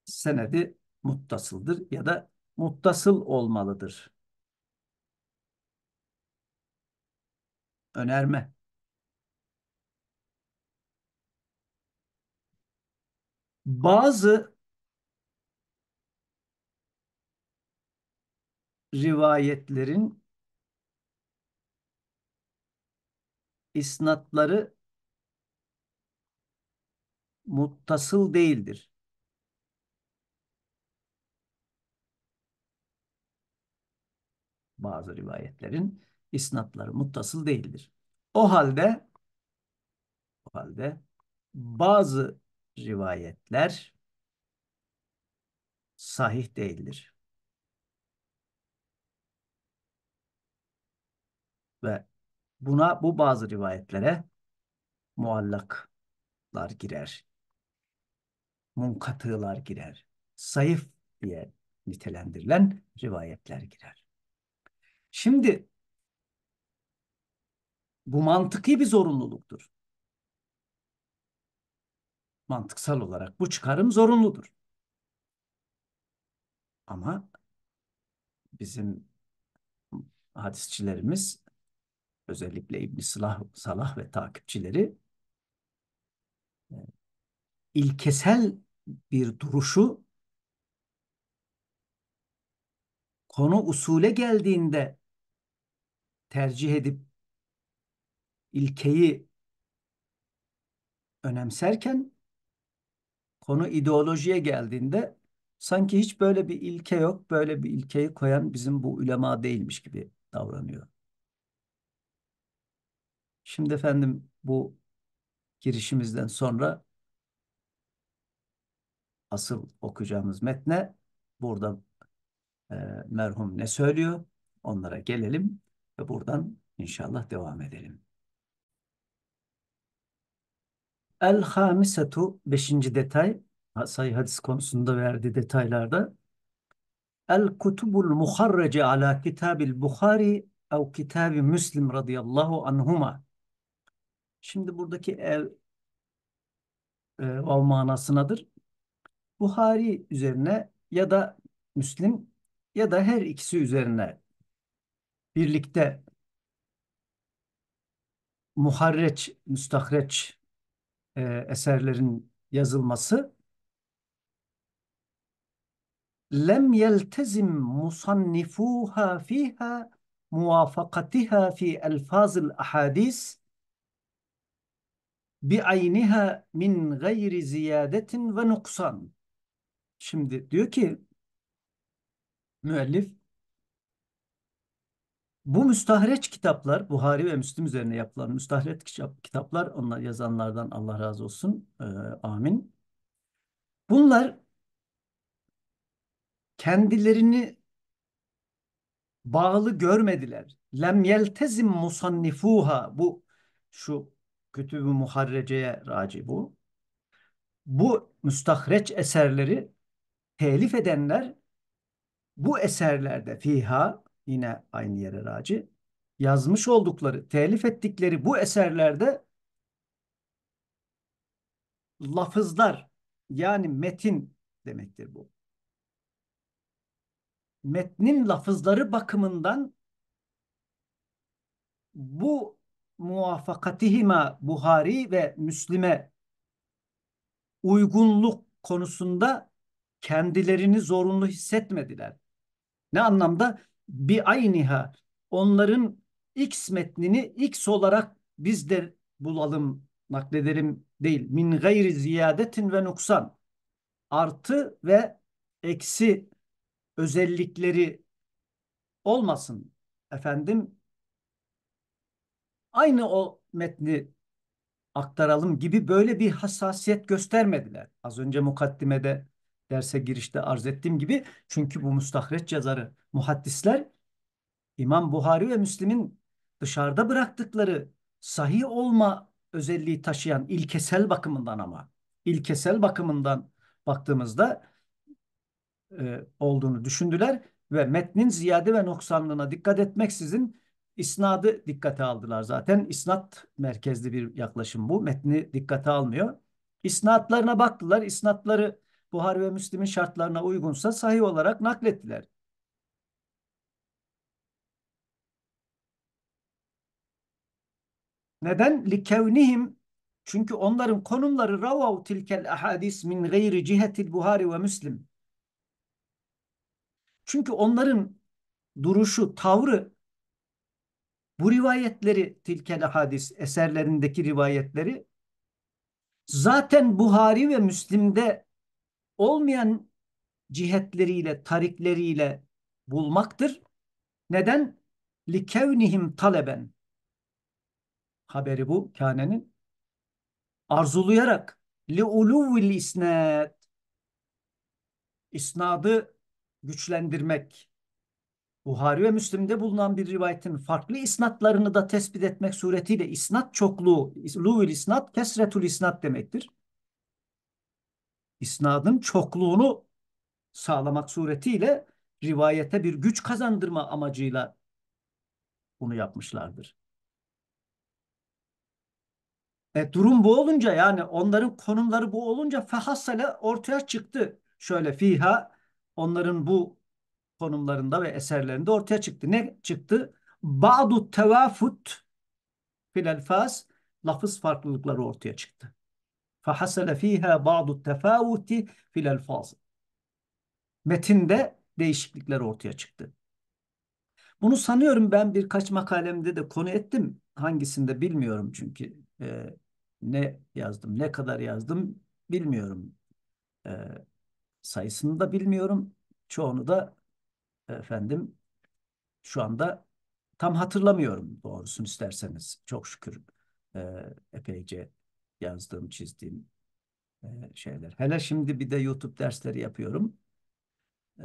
senedi muttasıldır ya da muttasıl olmalıdır. Önerme. Bazı rivayetlerin isnatları muttasıl değildir. Bazı rivayetlerin isnatları muttasıl değildir. O halde o halde bazı rivayetler sahih değildir. Ve buna bu bazı rivayetlere muallaklar girer. Munkatılar girer. Sayıf diye nitelendirilen rivayetler girer. Şimdi bu mantıki bir zorunluluktur. Mantıksal olarak bu çıkarım zorunludur. Ama bizim hadisçilerimiz özellikle İbn Salah, Salah ve takipçileri e, ilkesel bir duruşu konu usule geldiğinde tercih edip ilkeyi önemserken konu ideolojiye geldiğinde sanki hiç böyle bir ilke yok, böyle bir ilkeyi koyan bizim bu ulema değilmiş gibi davranıyor. Şimdi efendim bu girişimizden sonra asıl okuyacağımız metne burada e, merhum ne söylüyor onlara gelelim ve buradan inşallah devam edelim. El hamisetu beşinci detay sayı hadis konusunda verdiği detaylarda El kutubul muharrece ala kitabil Bukhari ev kitabi Müslim radıyallahu anhuma Şimdi buradaki el e, vav manasınadır. Buhari üzerine ya da Müslim ya da her ikisi üzerine birlikte muharreç, müstahreç e, eserlerin yazılması lem yeltezim musannifuha fiha muvafakatiha fi elfazil ahadis bi ayniha min gayri ziyadetin ve nuksan. Şimdi diyor ki müellif bu müstahreç kitaplar, Buhari ve Müslim üzerine yapılan müstahreç kitaplar, onlar yazanlardan Allah razı olsun, e, amin. Bunlar kendilerini bağlı görmediler. Lem yeltezim musannifuha bu şu kütübü muharreceye raci bu. Bu müstahreç eserleri telif edenler bu eserlerde fiha yine aynı yere raci. Yazmış oldukları, telif ettikleri bu eserlerde lafızlar yani metin demektir bu. Metnin lafızları bakımından bu muvafakatihima Buhari ve Müslim'e uygunluk konusunda kendilerini zorunlu hissetmediler. Ne anlamda? bi ayniha onların X metnini X olarak biz de bulalım, nakledelim değil. Min gayri ziyadetin ve nuksan. Artı ve eksi özellikleri olmasın efendim. Aynı o metni aktaralım gibi böyle bir hassasiyet göstermediler. Az önce mukaddimede derse girişte arz ettiğim gibi çünkü bu müstahreç yazarı muhaddisler İmam Buhari ve Müslim'in dışarıda bıraktıkları sahih olma özelliği taşıyan ilkesel bakımından ama ilkesel bakımından baktığımızda e, olduğunu düşündüler ve metnin ziyade ve noksanlığına dikkat etmeksizin isnadı dikkate aldılar zaten. İsnat merkezli bir yaklaşım bu. Metni dikkate almıyor. İsnatlarına baktılar. İsnatları Buhari ve Müslim'in şartlarına uygunsa sahih olarak naklettiler. Neden? Likevnihim çünkü onların konumları ravav tilkel ahadis min gayri cihetil Buhari ve Müslim. Çünkü onların duruşu, tavrı bu rivayetleri tilkel hadis eserlerindeki rivayetleri zaten Buhari ve Müslim'de olmayan cihetleriyle, tarikleriyle bulmaktır. Neden? Likevnihim taleben. Haberi bu kânenin. Arzulayarak li uluvil isnat. İsnadı güçlendirmek. Buhari ve Müslim'de bulunan bir rivayetin farklı isnatlarını da tespit etmek suretiyle isnat çokluğu, luvil isnat, kesretul isnat demektir isnadın çokluğunu sağlamak suretiyle rivayete bir güç kazandırma amacıyla bunu yapmışlardır. E, durum bu olunca yani onların konumları bu olunca fehassale ortaya çıktı. Şöyle fiha onların bu konumlarında ve eserlerinde ortaya çıktı. Ne çıktı? Ba'du tevafut fil elfaz lafız farklılıkları ortaya çıktı. فَحَسَلَ فيها بَعْضُ التَّفَاوُتِ فِي الْاَلْفَاظِ Metinde değişiklikler ortaya çıktı. Bunu sanıyorum ben birkaç makalemde de konu ettim. Hangisinde bilmiyorum çünkü e, ne yazdım, ne kadar yazdım bilmiyorum. E, sayısını da bilmiyorum. Çoğunu da efendim şu anda tam hatırlamıyorum doğrusunu isterseniz. Çok şükür e, epeyce yazdığım, çizdiğim e, şeyler. Hele şimdi bir de YouTube dersleri yapıyorum. E,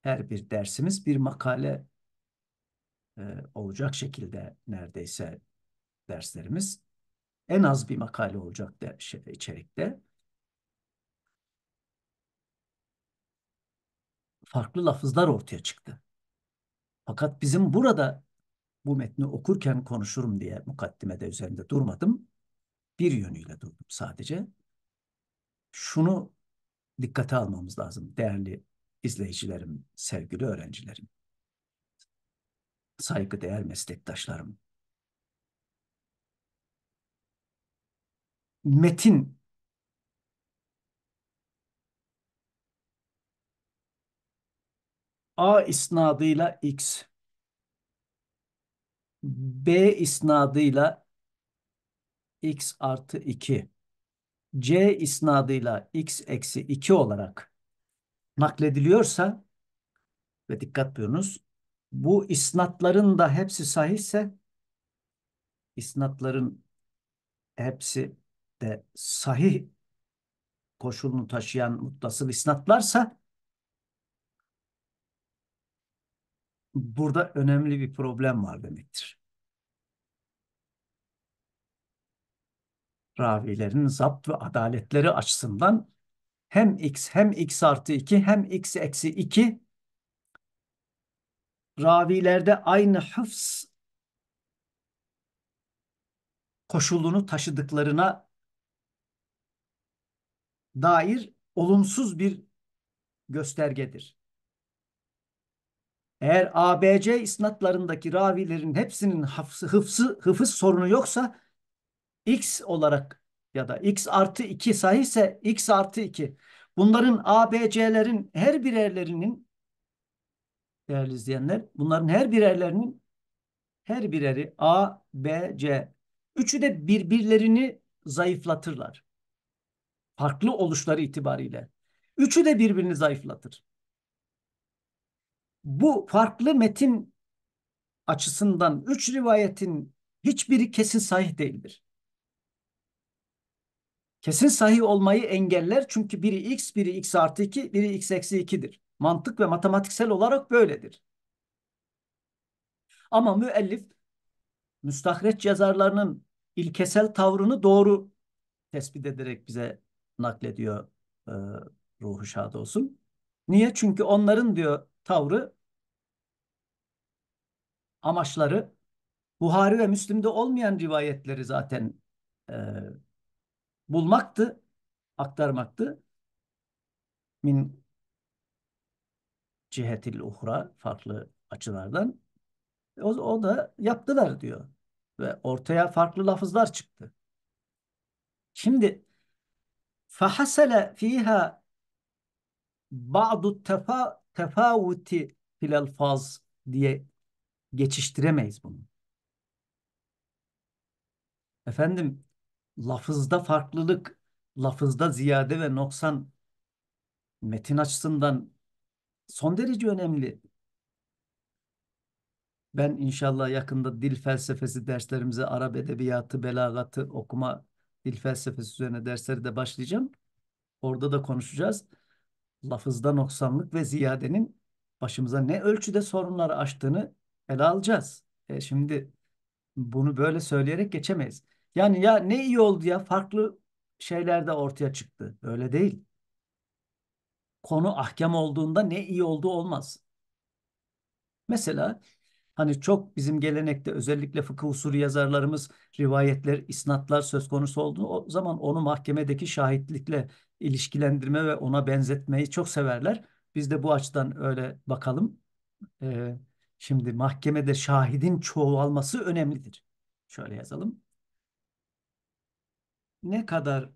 her bir dersimiz bir makale e, olacak şekilde neredeyse derslerimiz. En az bir makale olacak de, şey, içerikte. Farklı lafızlar ortaya çıktı. Fakat bizim burada bu metni okurken konuşurum diye mukaddimede üzerinde durmadım bir yönüyle durdum sadece. Şunu dikkate almamız lazım değerli izleyicilerim, sevgili öğrencilerim, saygıdeğer meslektaşlarım. Metin A isnadıyla X, B isnadıyla x artı 2 c isnadıyla x eksi 2 olarak naklediliyorsa ve dikkat buyurunuz bu isnatların da hepsi sahihse isnatların hepsi de sahih koşulunu taşıyan muttasıl isnatlarsa burada önemli bir problem var demektir. Ravilerin zapt ve adaletleri açısından hem x hem x artı 2 hem x eksi 2 ravilerde aynı hıfz koşulunu taşıdıklarına dair olumsuz bir göstergedir. Eğer ABC isnatlarındaki ravilerin hepsinin hıfzı, hıfzı, hıfız sorunu yoksa x olarak ya da x artı 2 ise x artı 2. Bunların A, B, C'lerin her birerlerinin değerli izleyenler bunların her birerlerinin her bireri A, B, C. Üçü de birbirlerini zayıflatırlar. Farklı oluşları itibariyle. Üçü de birbirini zayıflatır. Bu farklı metin açısından üç rivayetin hiçbiri kesin sahih değildir. Kesin sahih olmayı engeller çünkü biri x, biri x artı 2, biri x eksi 2'dir. Mantık ve matematiksel olarak böyledir. Ama müellif müstahreç yazarlarının ilkesel tavrını doğru tespit ederek bize naklediyor e, ruhu şad olsun. Niye? Çünkü onların diyor tavrı amaçları Buhari ve Müslim'de olmayan rivayetleri zaten e, bulmaktı, aktarmaktı. Min cihetil uhra farklı açılardan. O, o da yaptılar diyor. Ve ortaya farklı lafızlar çıktı. Şimdi fahasele fiha ba'du tefa, tefavuti filel faz diye geçiştiremeyiz bunu. Efendim lafızda farklılık, lafızda ziyade ve noksan metin açısından son derece önemli. Ben inşallah yakında dil felsefesi derslerimize Arap edebiyatı, belagatı okuma dil felsefesi üzerine dersleri de başlayacağım. Orada da konuşacağız. Lafızda noksanlık ve ziyadenin başımıza ne ölçüde sorunlar açtığını ele alacağız. E şimdi bunu böyle söyleyerek geçemeyiz. Yani ya ne iyi oldu ya farklı şeyler de ortaya çıktı. Öyle değil. Konu ahkam olduğunda ne iyi oldu olmaz. Mesela hani çok bizim gelenekte özellikle fıkıh usulü yazarlarımız rivayetler, isnatlar söz konusu olduğu o zaman onu mahkemedeki şahitlikle ilişkilendirme ve ona benzetmeyi çok severler. Biz de bu açıdan öyle bakalım. Ee, şimdi mahkemede şahidin çoğalması önemlidir. Şöyle yazalım ne kadar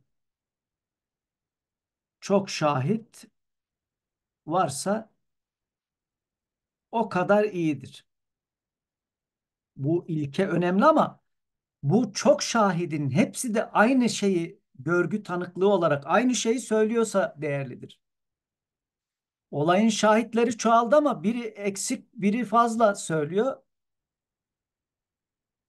çok şahit varsa o kadar iyidir. Bu ilke önemli ama bu çok şahidin hepsi de aynı şeyi görgü tanıklığı olarak aynı şeyi söylüyorsa değerlidir. Olayın şahitleri çoğaldı ama biri eksik, biri fazla söylüyor.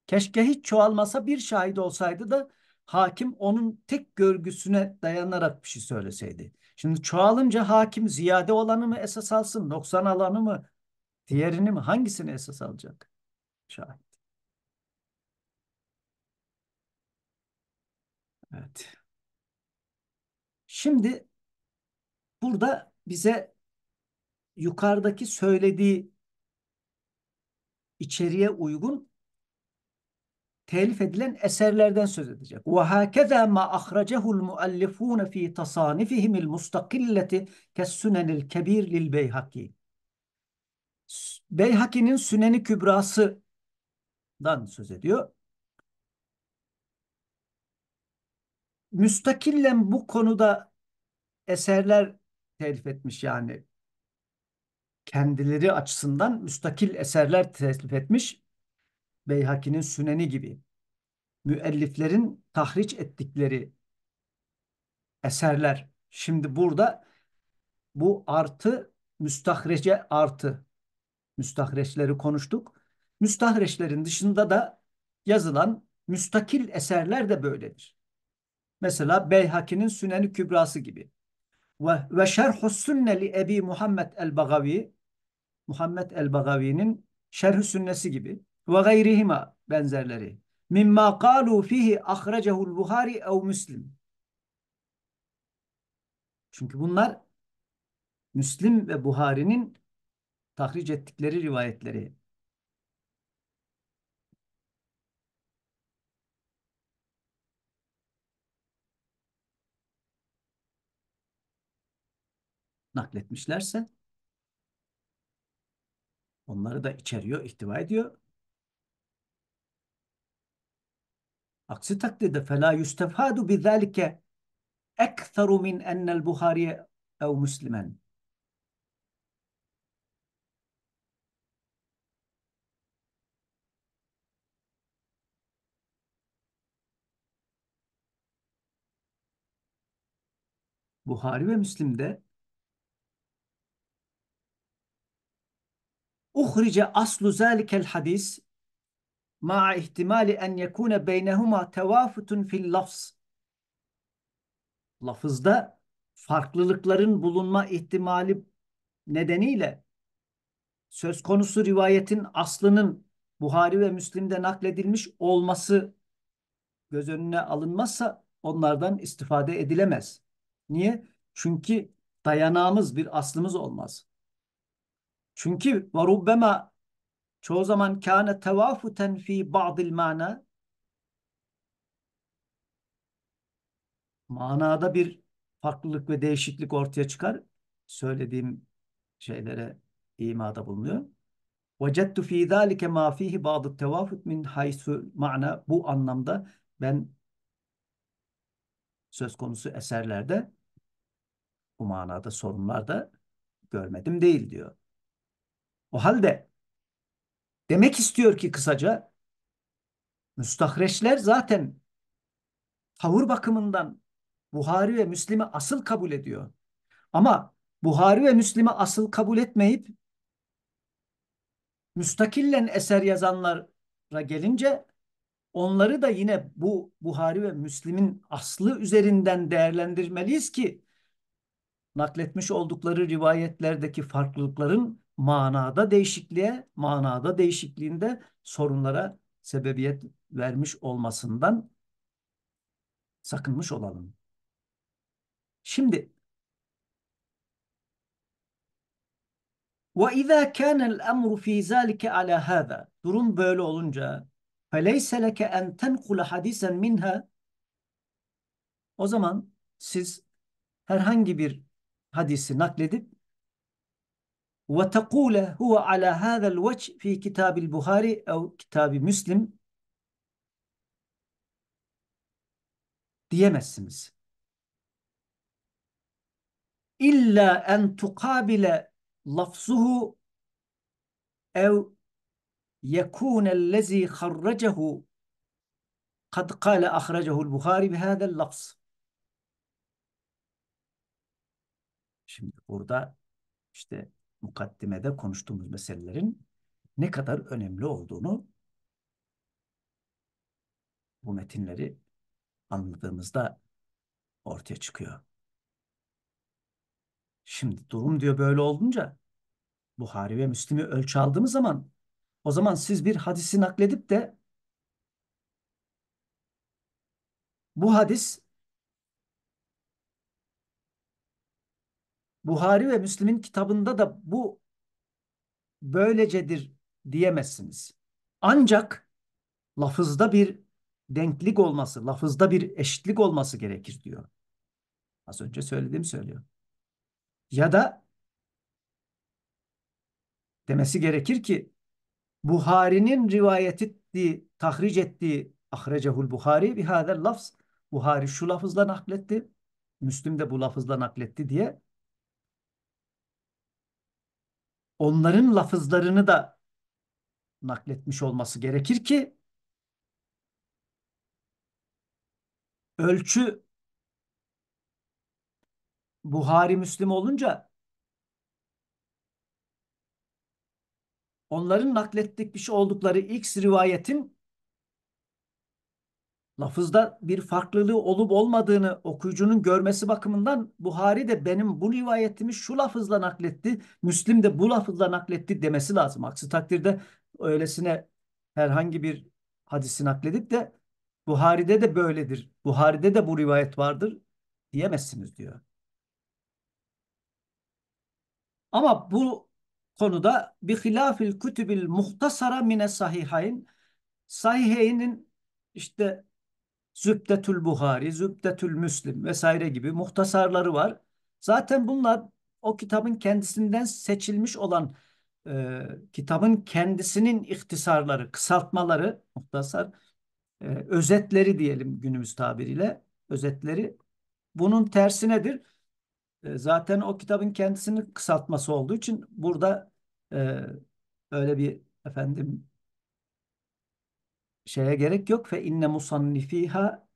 Keşke hiç çoğalmasa bir şahit olsaydı da hakim onun tek görgüsüne dayanarak bir şey söyleseydi. Şimdi çoğalınca hakim ziyade olanı mı esas alsın, noksan alanı mı, diğerini mi, hangisini esas alacak? Şahit. Evet. Şimdi burada bize yukarıdaki söylediği içeriye uygun telif edilen eserlerden söz edecek. Ve hakeza ma ahrecehu'l muallifun fi tasanifihim'il Sunen el kebir lil Beyhaki. Beyhaki'nin Süneni Kübra'sı'dan söz ediyor. Müstakillen bu konuda eserler telif etmiş yani kendileri açısından müstakil eserler telif etmiş Beyhaki'nin Süneni gibi müelliflerin tahriç ettikleri eserler. Şimdi burada bu artı müstahrece artı müstahreçleri konuştuk. Müstahreçlerin dışında da yazılan müstakil eserler de böyledir. Mesela Beyhaki'nin Süneni Kübrası gibi. Ve, ve Şerhü Sünne li Ebi Muhammed el-Bagavi Muhammed el-Bagavi'nin Şerhü Sünnesi gibi ve gayrihima benzerleri. Mimma kalu fihi ahrecehu'l Buhari ev Müslim. Çünkü bunlar Müslim ve Buhari'nin tahric ettikleri rivayetleri. nakletmişlerse onları da içeriyor, ihtiva ediyor. Aksi takdirde fela yüstefadu bizalike ekseru min ennel Buhari'ye ev Müslimen. Buhari ve Müslim'de uhrice aslu zalikel hadis ma ihtimali en yekune beynehuma tevafutun fil lafz. Lafızda farklılıkların bulunma ihtimali nedeniyle söz konusu rivayetin aslının Buhari ve Müslim'de nakledilmiş olması göz önüne alınmazsa onlardan istifade edilemez. Niye? Çünkü dayanağımız bir aslımız olmaz. Çünkü varubbema çoğu zaman kâne tevafuten fi ba'dil mana manada bir farklılık ve değişiklik ortaya çıkar. Söylediğim şeylere imada bulunuyor. Vecettu fi zalike ma fihi ba'd tevafut min haysu mana bu anlamda ben söz konusu eserlerde bu manada sorunlar da görmedim değil diyor. O halde Demek istiyor ki kısaca müstahreçler zaten tavır bakımından Buhari ve Müslim'i asıl kabul ediyor. Ama Buhari ve Müslim'i asıl kabul etmeyip müstakillen eser yazanlara gelince onları da yine bu Buhari ve Müslim'in aslı üzerinden değerlendirmeliyiz ki nakletmiş oldukları rivayetlerdeki farklılıkların manada değişikliğe, manada değişikliğinde sorunlara sebebiyet vermiş olmasından sakınmış olalım. Şimdi وَاِذَا كَانَ الْاَمْرُ ف۪ي ذَٰلِكَ عَلَى هَذَا Durum böyle olunca فَلَيْسَ لَكَ اَنْ تَنْقُلَ حَدِيثًا مِنْهَا O zaman siz herhangi bir hadisi nakledip وتقول هو على هذا الوجه في كتاب البخاري أو كتاب مسلم diyemezsiniz. İlla en tukabile lafzuhu ev yekunellezi harracehu kad kale ahrecehu'l Buhari bihâdel lafz. Şimdi burada işte mukaddimede konuştuğumuz meselelerin ne kadar önemli olduğunu bu metinleri anladığımızda ortaya çıkıyor. Şimdi durum diyor böyle olunca Buhari ve Müslim'i ölçü aldığımız zaman o zaman siz bir hadisi nakledip de bu hadis Buhari ve Müslim'in kitabında da bu böylecedir diyemezsiniz. Ancak lafızda bir denklik olması, lafızda bir eşitlik olması gerekir diyor. Az önce söylediğim söylüyor. Ya da demesi gerekir ki Buhari'nin rivayet ettiği, tahric ettiği ahrecehul Buhari bihadel lafz. Buhari şu lafızla nakletti. Müslim de bu lafızla nakletti diye onların lafızlarını da nakletmiş olması gerekir ki ölçü Buhari Müslim olunca onların naklettikmiş oldukları X rivayetin lafızda bir farklılığı olup olmadığını okuyucunun görmesi bakımından Buhari de benim bu rivayetimi şu lafızla nakletti, Müslim de bu lafızla nakletti demesi lazım. Aksi takdirde öylesine herhangi bir hadisi nakledip de Buhari'de de böyledir, Buhari'de de bu rivayet vardır diyemezsiniz diyor. Ama bu konuda bir hilafil kütübil muhtasara mine sahihayn sahiheynin işte Zübdetül Buhari, Zübdetül Müslim vesaire gibi muhtasarları var. Zaten bunlar o kitabın kendisinden seçilmiş olan e, kitabın kendisinin ihtisarları, kısaltmaları, muhtasar e, özetleri diyelim günümüz tabiriyle özetleri. Bunun tersi nedir? E, zaten o kitabın kendisinin kısaltması olduğu için burada e, öyle bir efendim şeye gerek yok. Fe inne musannifiha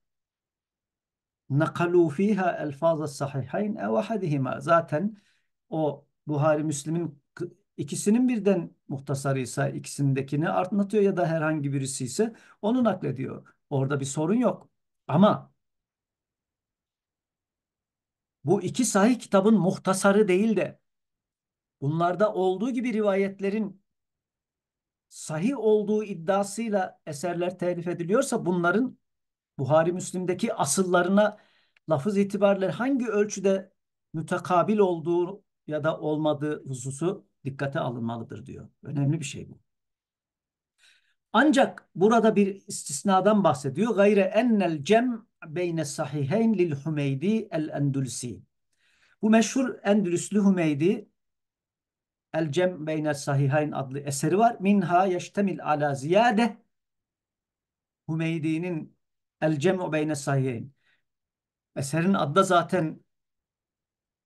nakalu fiha elfaz sahihayn ev ahadihima. Zaten o Buhari Müslim'in ikisinin birden muhtasarı ise ikisindekini anlatıyor ya da herhangi birisi ise onu naklediyor. Orada bir sorun yok. Ama bu iki sahih kitabın muhtasarı değil de bunlarda olduğu gibi rivayetlerin sahih olduğu iddiasıyla eserler telif ediliyorsa bunların Buhari Müslim'deki asıllarına lafız itibariyle hangi ölçüde mütekabil olduğu ya da olmadığı hususu dikkate alınmalıdır diyor. Önemli bir şey bu. Ancak burada bir istisnadan bahsediyor. Gayre ennel cem beyne sahiheyn lil Hümeydi el Endülsi. Bu meşhur Endülüslü Hümeydi El Cem Beyne Sahihayn adlı eseri var. Minha yeştemil ala ziyade Hümeydi'nin El Cem'u Beyne Sahihayn. Eserin adı da zaten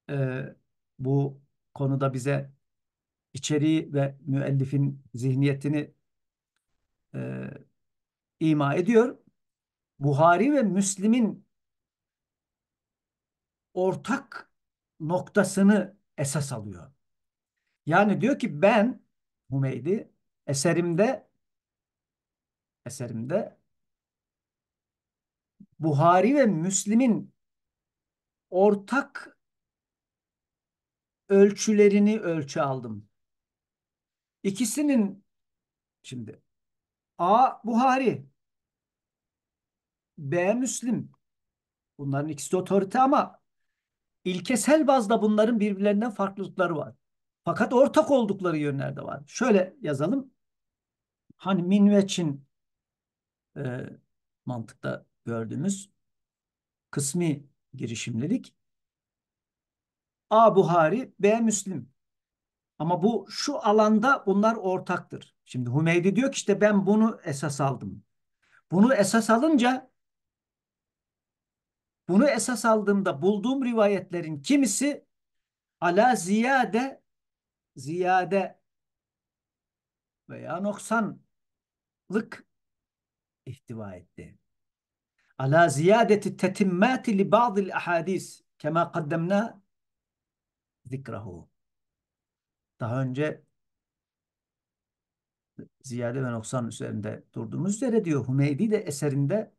e, bu konuda bize içeriği ve müellifin zihniyetini e, ima ediyor. Buhari ve Müslim'in ortak noktasını esas alıyor. Yani diyor ki ben Humeydi eserimde eserimde Buhari ve Müslim'in ortak ölçülerini ölçü aldım. İkisinin şimdi A Buhari B Müslim bunların ikisi de otorite ama ilkesel bazda bunların birbirlerinden farklılıkları var. Fakat ortak oldukları yönler de var. Şöyle yazalım. Hani min e, mantıkta gördüğümüz kısmi girişimlilik. A Buhari, B Müslim. Ama bu şu alanda bunlar ortaktır. Şimdi Hümeydi diyor ki işte ben bunu esas aldım. Bunu esas alınca bunu esas aldığımda bulduğum rivayetlerin kimisi ala ziyade ziyade veya noksanlık ihtiva etti. Ala ziyadeti tetimmati li ba'dil ahadis kema kaddemna zikrahu. Daha önce ziyade ve noksan üzerinde durduğumuz üzere diyor Hümeydi de eserinde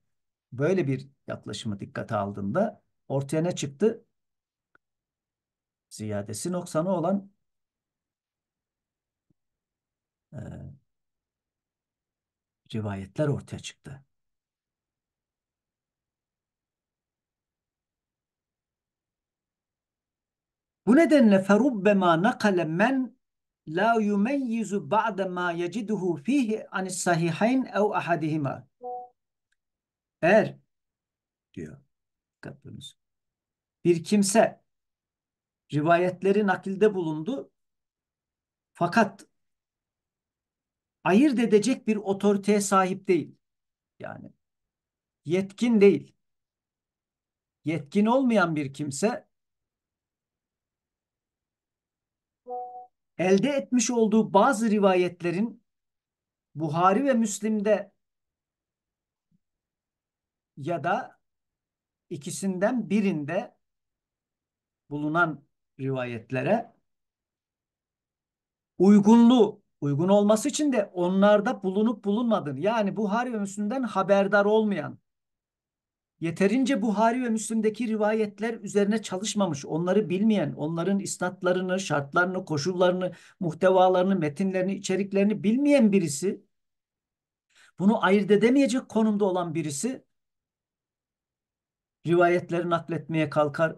böyle bir yaklaşımı dikkate aldığında ortaya ne çıktı? Ziyadesi noksanı olan e, rivayetler ortaya çıktı. Bu nedenle ferubbema nakale men la yumeyyizu ba'de ma yeciduhu fihi anis sahihayn ev ahadihima. Eğer diyor Rabbimiz. Bir kimse rivayetleri nakilde bulundu fakat ayırt edecek bir otoriteye sahip değil. Yani yetkin değil. Yetkin olmayan bir kimse elde etmiş olduğu bazı rivayetlerin Buhari ve Müslim'de ya da ikisinden birinde bulunan rivayetlere uygunluğu Uygun olması için de onlarda bulunup bulunmadığını yani Buhari ve müslümden haberdar olmayan yeterince Buhari ve müslümdeki rivayetler üzerine çalışmamış, onları bilmeyen, onların isnatlarını, şartlarını, koşullarını, muhtevalarını, metinlerini, içeriklerini bilmeyen birisi, bunu ayırt edemeyecek konumda olan birisi rivayetleri nakletmeye kalkar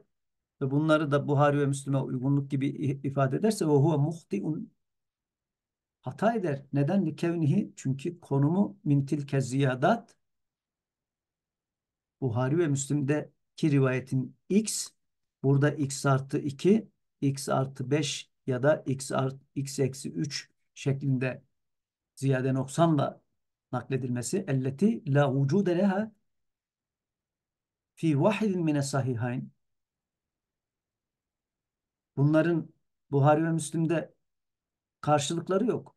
ve bunları da Buhari ve müslüme uygunluk gibi ifade ederse ve huve muhtiun hata eder. Neden? Likevnihi çünkü konumu mintilke ziyadat Buhari ve Müslim'deki rivayetin x burada x artı 2 x artı 5 ya da x art x eksi 3 şeklinde ziyade noksanla nakledilmesi elleti la vücude leha fi vahidin mine sahihayn bunların Buhari ve Müslim'de Karşılıkları yok.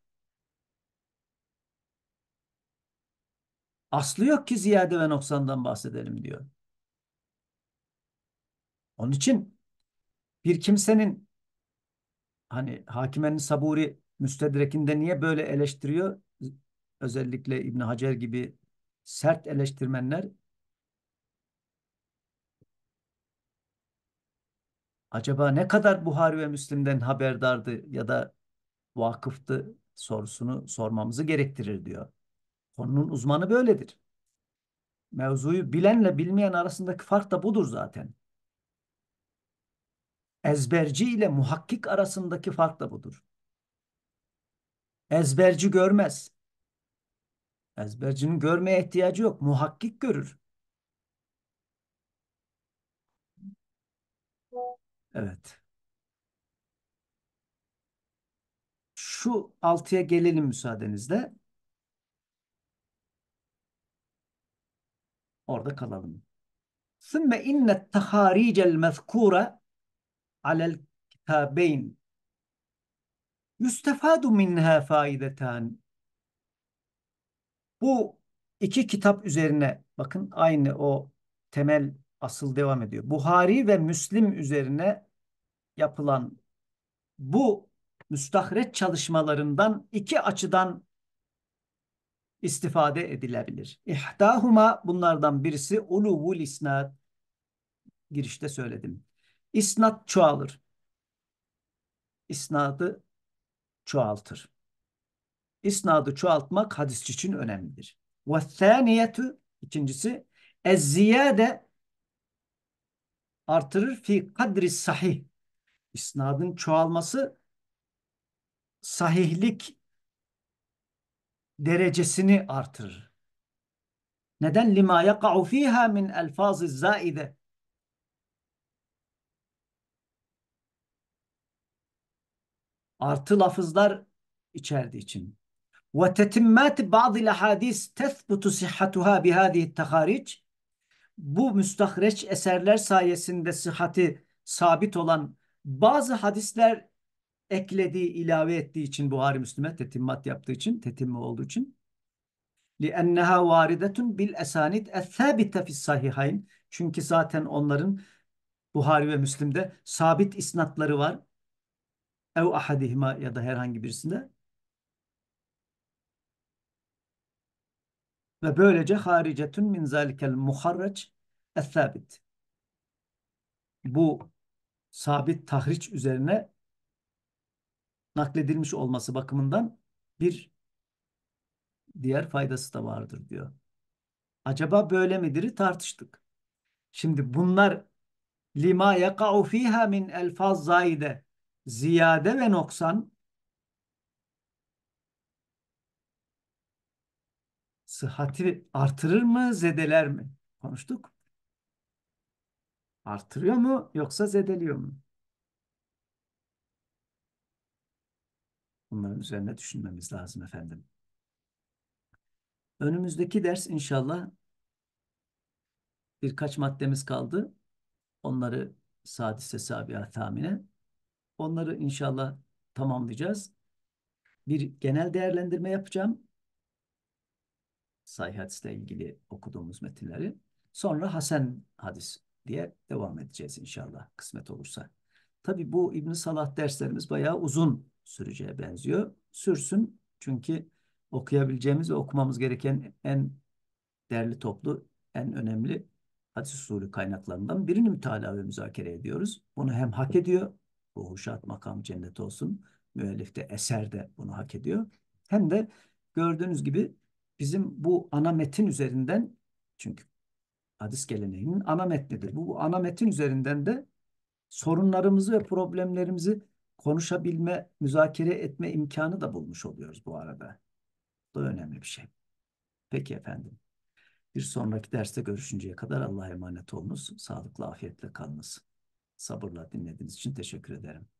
Aslı yok ki ziyade ve noksandan bahsedelim diyor. Onun için bir kimsenin hani Hakime'nin Saburi müstedrekinde niye böyle eleştiriyor? Özellikle İbn Hacer gibi sert eleştirmenler acaba ne kadar Buhari ve Müslim'den haberdardı ya da vakıftı sorusunu sormamızı gerektirir diyor. Konunun uzmanı böyledir. Mevzuyu bilenle bilmeyen arasındaki fark da budur zaten. Ezberci ile muhakkik arasındaki fark da budur. Ezberci görmez. Ezbercinin görmeye ihtiyacı yok. Muhakkik görür. Evet. şu altıya gelelim müsaadenizle. Orada kalalım. Sümme inne taharicel mezkure alel kitabeyn Yüstefadu minha faideten. Bu iki kitap üzerine bakın aynı o temel asıl devam ediyor. Buhari ve Müslim üzerine yapılan bu Müstahret çalışmalarından iki açıdan istifade edilebilir. İhtahuma bunlardan birisi uluvul isnat. Girişte söyledim. İsnat çoğalır. İsnadı çoğaltır. İsnadı çoğaltmak hadisçi için önemlidir. Ve thaniyetu ikincisi ezziyade artırır fi kadri sahih. İsnadın çoğalması sahihlik derecesini artırır. Neden? Lima yaka'u fiha min elfazı zaide. Artı lafızlar içerdiği için. Ve tetimmati bazı hadis tethbutu sihhatuha bihadihi tehariç. Bu müstahreç eserler sayesinde sıhhati sabit olan bazı hadisler eklediği, ilave ettiği için Buhari Müslüme tetimmat yaptığı için, tetimme olduğu için. لِأَنَّهَا وَارِدَةٌ بِالْاَسَانِدْ اَثَّابِتَ فِي الصَّحِحَيْنِ Çünkü zaten onların Buhari ve Müslim'de sabit isnatları var. Ev ahadihima ya da herhangi birisinde. Ve böylece haricetun min zalikel muharreç es Bu sabit tahriç üzerine nakledilmiş olması bakımından bir diğer faydası da vardır diyor. Acaba böyle midir tartıştık. Şimdi bunlar lima yaka'u fiha min elfaz zaide ziyade ve noksan sıhhati artırır mı zedeler mi? Konuştuk. Artırıyor mu yoksa zedeliyor mu? Bunların üzerine düşünmemiz lazım efendim. Önümüzdeki ders inşallah birkaç maddemiz kaldı. Onları Sadise Sabiha tahmine, Onları inşallah tamamlayacağız. Bir genel değerlendirme yapacağım. Sahih hadisle ilgili okuduğumuz metinleri. Sonra Hasan hadis diye devam edeceğiz inşallah kısmet olursa. Tabi bu İbn Salah derslerimiz bayağı uzun süreceğe benziyor. Sürsün çünkü okuyabileceğimiz ve okumamız gereken en değerli toplu, en önemli hadis usulü kaynaklarından birini mütalaa ve müzakere ediyoruz. Bunu hem hak ediyor, bu huşat makam cennet olsun, müellifte eserde bunu hak ediyor. Hem de gördüğünüz gibi bizim bu ana metin üzerinden çünkü hadis geleneğinin ana metnidir. Bu, bu ana metin üzerinden de sorunlarımızı ve problemlerimizi konuşabilme, müzakere etme imkanı da bulmuş oluyoruz bu arada. Bu da önemli bir şey. Peki efendim. Bir sonraki derste görüşünceye kadar Allah'a emanet olunuz. Sağlıkla, afiyetle kalınız. Sabırla dinlediğiniz için teşekkür ederim.